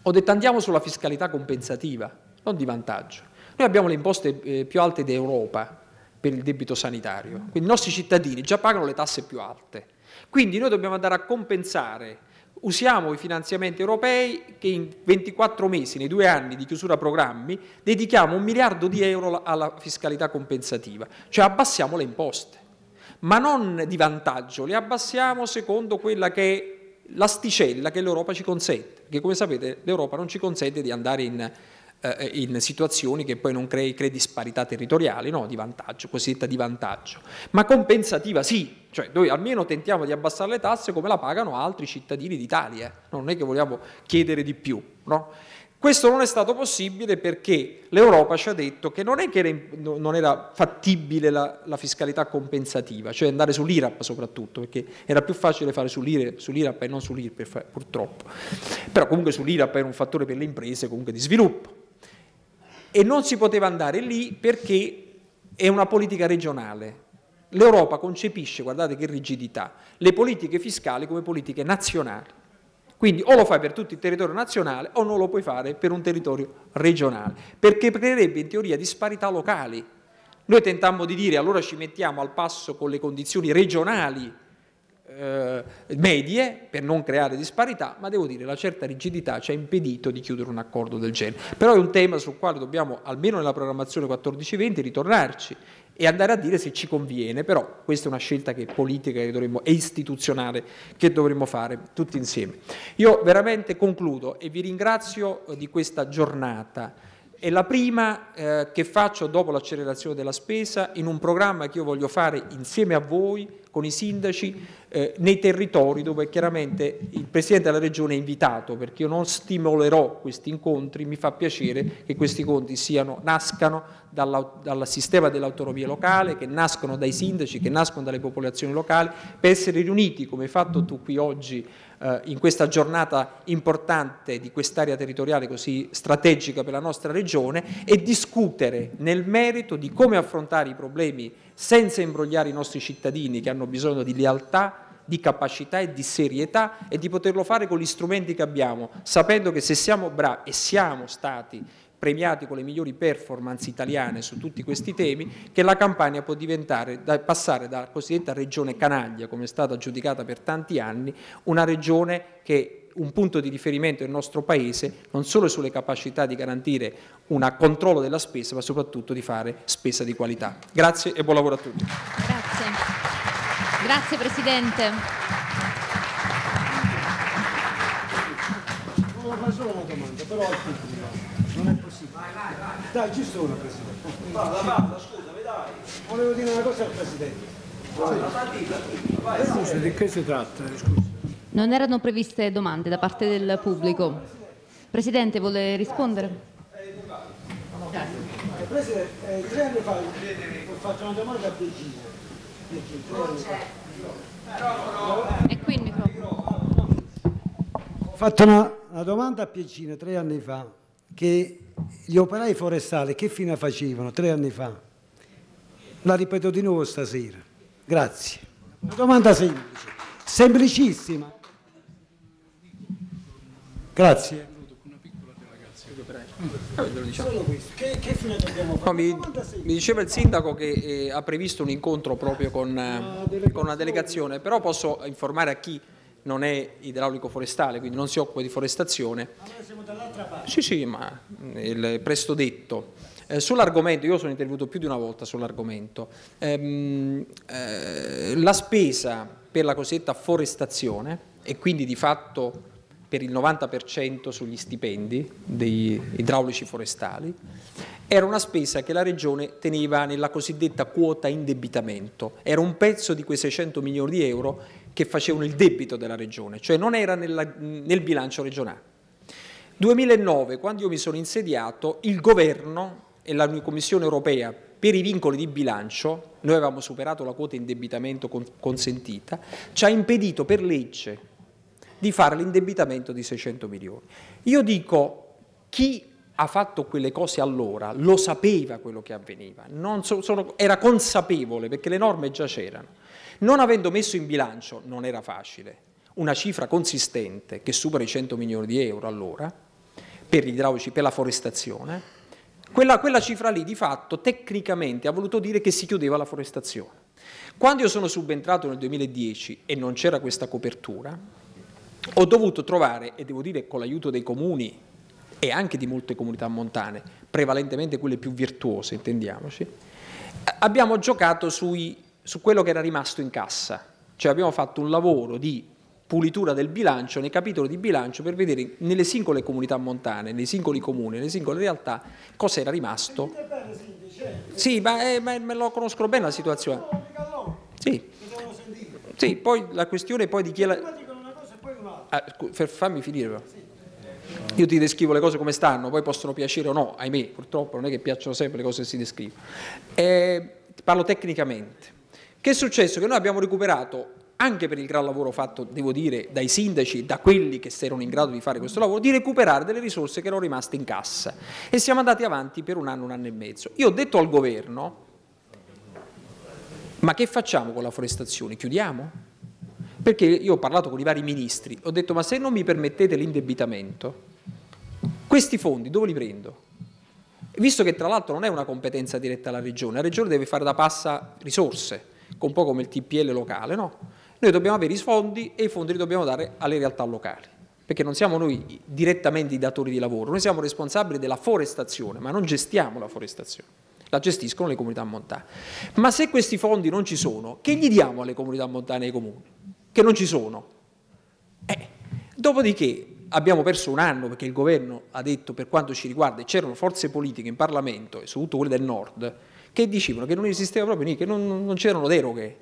[SPEAKER 5] ho detto andiamo sulla fiscalità compensativa, non di vantaggio. Noi abbiamo le imposte eh, più alte d'Europa, per il debito sanitario. Quindi i nostri cittadini già pagano le tasse più alte. Quindi noi dobbiamo andare a compensare usiamo i finanziamenti europei che in 24 mesi, nei due anni di chiusura programmi, dedichiamo un miliardo di euro alla fiscalità compensativa, cioè abbassiamo le imposte, ma non di vantaggio, le abbassiamo secondo quella che è l'asticella che l'Europa ci consente, perché come sapete l'Europa non ci consente di andare in eh, eh, in situazioni che poi non crei, crei disparità territoriali, no? di vantaggio, cosiddetta di vantaggio, ma compensativa sì, cioè noi almeno tentiamo di abbassare le tasse come la pagano altri cittadini d'Italia, eh. non è che vogliamo chiedere di più. No? Questo non è stato possibile perché l'Europa ci ha detto che non è che non era fattibile la, la, fiscalità compensativa, cioè andare sull'IRAP soprattutto, perché era più facile fare sull'IRAP e non sull'IRP purtroppo. Però comunque sull'IRAP era un fattore per le imprese comunque di sviluppo e non si poteva andare lì perché è una politica regionale. L'Europa concepisce, guardate che rigidità, le politiche fiscali come politiche nazionali. Quindi o lo fai per tutto il territorio nazionale o non lo puoi fare per un territorio regionale, perché creerebbe in teoria disparità locali. Noi tentammo di dire allora ci mettiamo al passo con le condizioni regionali eh, medie per non creare disparità, ma devo dire la certa rigidità ci ha impedito di chiudere un accordo del genere. Però è un tema sul quale dobbiamo, almeno nella programmazione 14-20, ritornarci e andare a dire se ci conviene, però questa è una scelta che è politica che dovremmo, e istituzionale che dovremmo fare tutti insieme. Io veramente concludo e vi ringrazio eh, di questa giornata è la prima eh, che faccio dopo l'accelerazione della spesa in un programma che io voglio fare insieme a voi, con i sindaci, eh, nei territori dove chiaramente il Presidente della Regione è invitato, perché io non stimolerò questi incontri, mi fa piacere che questi conti siano, nascano dalla, dal sistema dell'autonomia locale, che nascono dai sindaci, che nascono dalle popolazioni locali, per essere riuniti, come hai fatto tu qui oggi, eh, in questa giornata importante di quest'area territoriale così strategica per la nostra regione e discutere nel merito di come affrontare i problemi senza imbrogliare i nostri cittadini che hanno bisogno di lealtà, di capacità e di serietà e di poterlo fare con gli strumenti che abbiamo, sapendo che se siamo bravi e siamo stati premiati con le migliori performance italiane su tutti questi temi, che la Campania può diventare, passare dalla cosiddetta regione canaglia, come è stata giudicata per tanti anni, una regione che un punto di riferimento del nostro Paese, non solo sulle capacità di garantire un controllo della spesa, ma soprattutto di fare spesa di qualità. Grazie e buon lavoro a tutti.
[SPEAKER 1] Grazie, Grazie Presidente. Non ho una domanda, però...
[SPEAKER 2] Dai, ci sono, Presidente. Parla, parla, scusami, dai. Volevo dire una cosa al Presidente. Eh, scusa, di che si tratta? Eh,
[SPEAKER 1] non erano previste domande da parte del pubblico. Presidente, vuole rispondere? Eh,
[SPEAKER 2] Presidente, eh, tre anni fa ho fatto una domanda a Begino.
[SPEAKER 1] E qui il microfono. Ho fatto una,
[SPEAKER 4] una domanda a Piecina tre anni fa che gli operai forestali che fine facevano tre anni fa? La ripeto di nuovo stasera. Grazie. Una domanda semplice,
[SPEAKER 5] semplicissima. Grazie.
[SPEAKER 1] Diciamo. Che, che no, mi, mi,
[SPEAKER 5] diceva il sindaco che eh, ha previsto un incontro proprio con, ah, con una delegazione, però posso informare a chi non è idraulico forestale, quindi non si occupa di forestazione. Allora siamo dall'altra parte. Sì, sì, ma mm, il presto detto. Eh, sull'argomento, io sono intervenuto più di una volta sull'argomento, ehm, eh, la spesa per la cosiddetta forestazione e quindi di fatto per il 90% sugli stipendi degli idraulici forestali, era una spesa che la Regione teneva nella cosiddetta quota indebitamento, era un pezzo di quei 600 milioni di euro che facevano il debito della regione, cioè non era nella, nel bilancio regionale. 2009, quando io mi sono insediato, il governo e la Commissione europea per i vincoli di bilancio, noi avevamo superato la quota indebitamento consentita, ci ha impedito per legge di fare l'indebitamento di 600 milioni. Io dico, chi ha fatto quelle cose allora lo sapeva quello che avveniva, so, sono, era consapevole perché le norme già c'erano. Non avendo messo in bilancio, non era facile, una cifra consistente che supera i 100 milioni di euro all'ora per gli idraulici, per la forestazione, quella, quella, cifra lì di fatto tecnicamente ha voluto dire che si chiudeva la forestazione. Quando io sono subentrato nel 2010 e non c'era questa copertura, ho dovuto trovare, e devo dire con l'aiuto dei comuni e anche di molte comunità montane, prevalentemente quelle più virtuose, intendiamoci, abbiamo giocato sui su quello che era rimasto in cassa. Cioè abbiamo fatto un lavoro di pulitura del bilancio, nei capitoli di bilancio, per vedere nelle singole comunità montane, nei singoli comuni, nelle singole realtà, cosa era rimasto. Sì, ma, eh, ma, lo conoscono bene la situazione. Sì. sì, poi la questione poi di chi è la... Ah, fammi finire Io ti descrivo le cose come stanno, poi possono piacere o no, ahimè, purtroppo non è che piacciono sempre le cose che si descrivono. Eh, parlo tecnicamente che è successo? Che noi abbiamo recuperato, anche per il gran lavoro fatto, devo dire, dai sindaci, da quelli che erano in grado di fare questo lavoro, di recuperare delle risorse che erano rimaste in cassa e siamo andati avanti per un anno, un anno e mezzo. Io ho detto al governo, ma che facciamo con la forestazione? Chiudiamo? Perché io ho parlato con i vari ministri, ho detto ma se non mi permettete l'indebitamento, questi fondi dove li prendo? Visto che tra l'altro non è una competenza diretta alla Regione, la Regione deve fare da passa risorse, un po' come il TPL locale, no? Noi dobbiamo avere i fondi e i fondi li dobbiamo dare alle realtà locali, perché non siamo noi direttamente i datori di lavoro, noi siamo responsabili della forestazione, ma non gestiamo la forestazione, la gestiscono le comunità montane. Ma se questi fondi non ci sono, che gli diamo alle comunità montane e ai comuni? Che non ci sono? Eh, dopodiché abbiamo perso un anno perché il governo ha detto per quanto ci riguarda, e c'erano forze politiche in Parlamento, e soprattutto quelle del nord, che dicevano che non esisteva proprio niente, che non, non c'erano deroghe,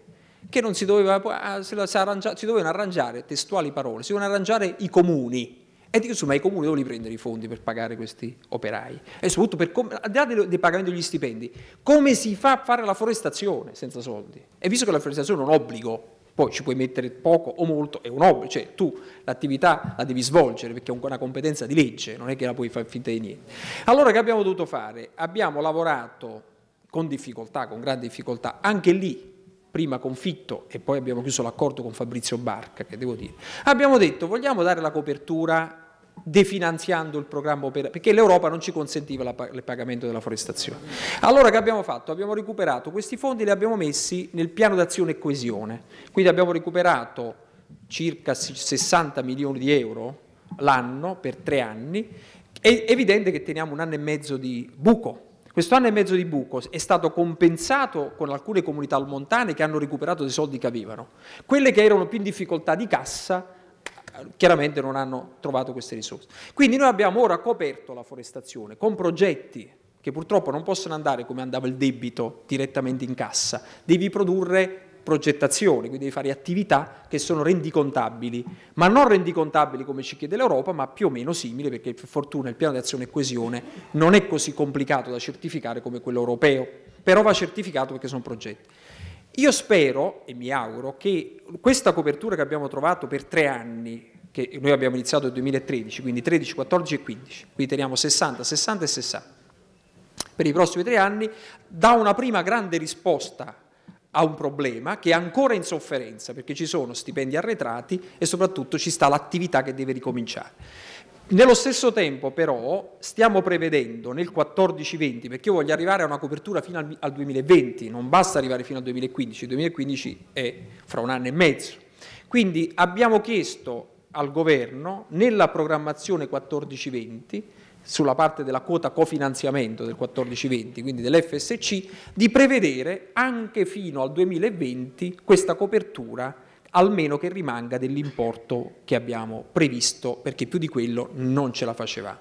[SPEAKER 5] che non si, doveva, ah, si, si, dovevano arrangiare, testuali parole, si dovevano arrangiare i comuni. E dico, insomma, i comuni dove li prendere i fondi per pagare questi operai? E soprattutto, per, al di là del, dei pagamenti degli stipendi, come si fa a fare la forestazione senza soldi? E visto che la forestazione è un obbligo, poi ci puoi mettere poco o molto, è un obbligo, cioè tu l'attività la devi svolgere perché è una competenza di legge, non è che la puoi fare finta di niente. Allora che abbiamo dovuto fare? Abbiamo lavorato con difficoltà, con grande difficoltà, anche lì prima conflitto e poi abbiamo chiuso l'accordo con Fabrizio Barca, che devo dire, abbiamo detto vogliamo dare la copertura definanziando il programma operativo, perché l'Europa non ci consentiva il pagamento della forestazione. Allora che abbiamo fatto? Abbiamo recuperato questi fondi, e li abbiamo messi nel piano d'azione e coesione, quindi abbiamo recuperato circa 60 milioni di euro l'anno per tre anni, è evidente che teniamo un anno e mezzo di buco questo anno e mezzo di buco è stato compensato con alcune comunità montane che hanno recuperato dei soldi che avevano. Quelle che erano più in difficoltà di cassa chiaramente non hanno trovato queste risorse. Quindi noi abbiamo ora coperto la forestazione con progetti che purtroppo non possono andare come andava il debito direttamente in cassa, devi produrre progettazione, quindi devi fare attività che sono rendicontabili, ma non rendicontabili come ci chiede l'Europa, ma più o meno simili, perché per fortuna il piano di azione e coesione non è così complicato da certificare come quello europeo, però va certificato perché sono progetti. Io spero e mi auguro che questa copertura che abbiamo trovato per tre anni, che noi abbiamo iniziato nel 2013, quindi 13, 14 e 15, quindi teniamo 60, 60 e 60, per i prossimi tre anni, dà una prima grande risposta ha un problema che è ancora in sofferenza perché ci sono stipendi arretrati e soprattutto ci sta l'attività che deve ricominciare. Nello stesso tempo però stiamo prevedendo nel 14-20, perché io voglio arrivare a una copertura fino al, al 2020, non basta arrivare fino al 2015, il 2015 è fra un anno e mezzo. Quindi abbiamo chiesto al governo nella programmazione 14-20 sulla parte della quota cofinanziamento del 14-20, quindi dell'FSC, di prevedere anche fino al 2020 questa copertura, almeno che rimanga dell'importo che abbiamo previsto, perché più di quello non ce la facevamo.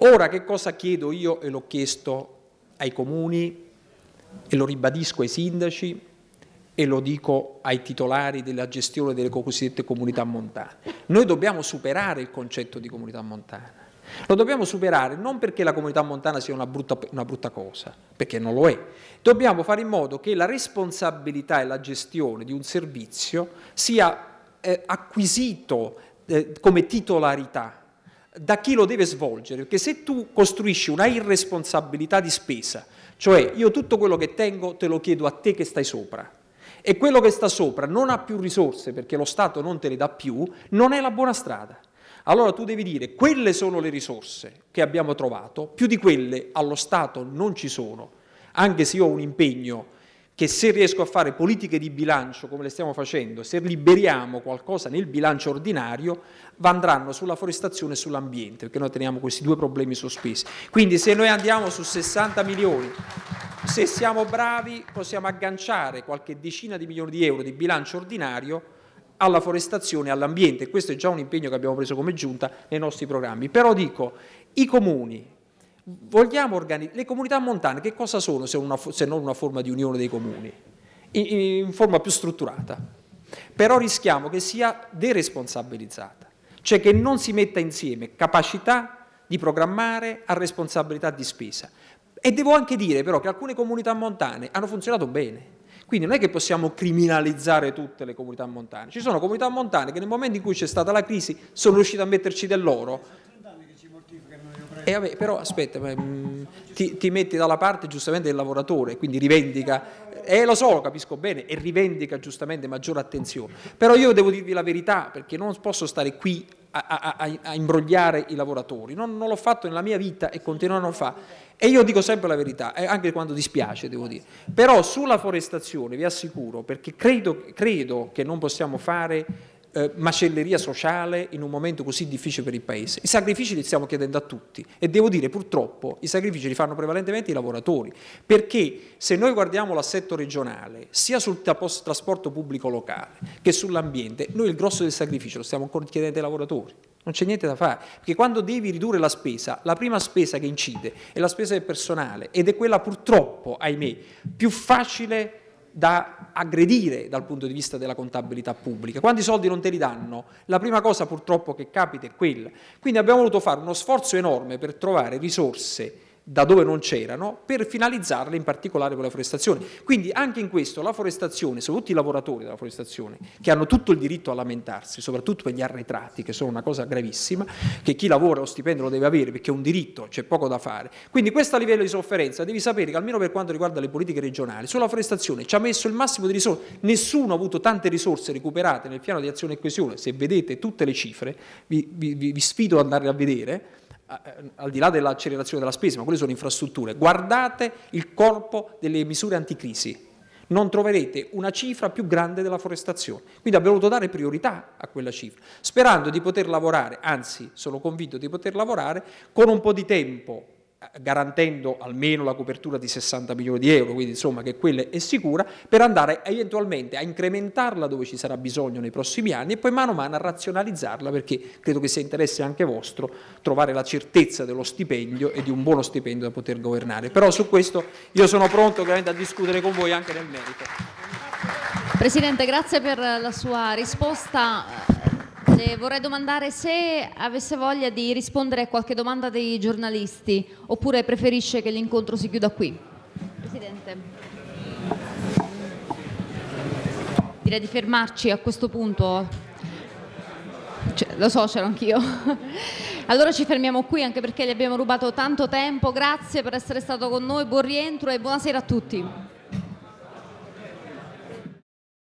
[SPEAKER 5] Ora che cosa chiedo io e l'ho chiesto ai comuni e lo ribadisco ai sindaci e lo dico ai titolari della gestione delle cosiddette comunità montane. Noi dobbiamo superare il concetto di comunità montana lo dobbiamo superare non perché la comunità montana sia una brutta, una brutta, cosa, perché non lo è. Dobbiamo fare in modo che la responsabilità e la gestione di un servizio sia eh, acquisito eh, come titolarità da chi lo deve svolgere, perché se tu costruisci una irresponsabilità di spesa, cioè io tutto quello che tengo te lo chiedo a te che stai sopra, e quello che sta sopra non ha più risorse perché lo Stato non te le dà più, non è la buona strada. Allora tu devi dire quelle sono le risorse che abbiamo trovato, più di quelle allo Stato non ci sono, anche se io ho un impegno che se riesco a fare politiche di bilancio come le stiamo facendo, se liberiamo qualcosa nel bilancio ordinario, andranno sulla forestazione e sull'ambiente, perché noi teniamo questi due problemi sospesi. Quindi se noi andiamo su 60 milioni, se siamo bravi possiamo agganciare qualche decina di milioni di euro di bilancio ordinario alla forestazione e all'ambiente. Questo è già un impegno che abbiamo preso come giunta nei nostri programmi. Però dico, i comuni, vogliamo organizzare... le comunità montane che cosa sono se, una, se, non una forma di unione dei comuni? In, in forma più strutturata. Però rischiamo che sia deresponsabilizzata, cioè che non si metta insieme capacità di programmare a responsabilità di spesa. E devo anche dire però che alcune comunità montane hanno funzionato bene quindi non è che possiamo criminalizzare tutte le comunità montane. Ci sono comunità montane che nel momento in cui c'è stata la crisi sono riuscite a metterci dell'oro. E vabbè, però aspetta, mm, ti, ti, metti dalla parte giustamente del lavoratore, quindi rivendica, e eh, lo so, lo capisco bene, e rivendica giustamente maggiore attenzione. Però io devo dirvi la verità, perché non posso stare qui a, a, a, a imbrogliare i lavoratori, non, non l'ho fatto nella mia vita e continuo a non farlo e io dico sempre la verità, eh, anche quando dispiace, devo dire. Però sulla forestazione vi assicuro, perché credo, credo che non possiamo fare eh, macelleria sociale in un momento così difficile per il Paese. I sacrifici li stiamo chiedendo a tutti e devo dire purtroppo i sacrifici li fanno prevalentemente i lavoratori, perché se noi guardiamo l'assetto regionale, sia sul trasporto pubblico locale che sull'ambiente, noi il grosso del sacrificio lo stiamo ancora chiedendo ai lavoratori. Non c'è niente da fare, perché quando devi ridurre la spesa, la prima spesa che incide è la spesa del personale ed è quella purtroppo, ahimè, più facile da aggredire dal punto di vista della contabilità pubblica. Quanti soldi non te li danno, la prima cosa purtroppo che capita è quella. Quindi abbiamo voluto fare uno sforzo enorme per trovare risorse da dove non c'erano per finalizzarle in particolare con la forestazione. Quindi anche in questo la forestazione, soprattutto i lavoratori della forestazione, che hanno tutto il diritto a lamentarsi, soprattutto per gli arretrati, che sono una cosa gravissima, che chi lavora lo stipendio lo deve avere perché è un diritto, c'è poco da fare. Quindi questo livello di sofferenza devi sapere che almeno per quanto riguarda le politiche regionali, sulla forestazione ci ha messo il massimo di risorse, nessuno ha avuto tante risorse recuperate nel piano di azione e coesione, se vedete tutte le cifre, vi, vi, vi sfido ad andare a vedere eh, al di là dell'accelerazione della spesa, ma quelle sono infrastrutture. Guardate il corpo delle misure anticrisi, non troverete una cifra più grande della forestazione. Quindi abbiamo voluto dare priorità a quella cifra, sperando di poter lavorare, anzi sono convinto di poter lavorare con un po' di tempo garantendo almeno la copertura di 60 milioni di euro, quindi insomma che quella è sicura, per andare eventualmente a incrementarla dove ci sarà bisogno nei prossimi anni e poi mano a mano a razionalizzarla perché credo che sia interesse anche vostro trovare la certezza dello stipendio e di un buono stipendio da poter governare. Però su questo io sono pronto ovviamente a discutere con voi anche nel merito.
[SPEAKER 1] Presidente, grazie per la sua risposta. Grande, vorrei domandare se avesse voglia di rispondere a qualche domanda dei giornalisti oppure preferisce che l'incontro si chiuda qui. Presidente. Direi di fermarci a questo punto. Cioè, lo so, c'ero anch'io. Allora ci fermiamo qui anche perché gli abbiamo rubato tanto tempo. Grazie per essere stato con noi, buon rientro e buonasera a tutti.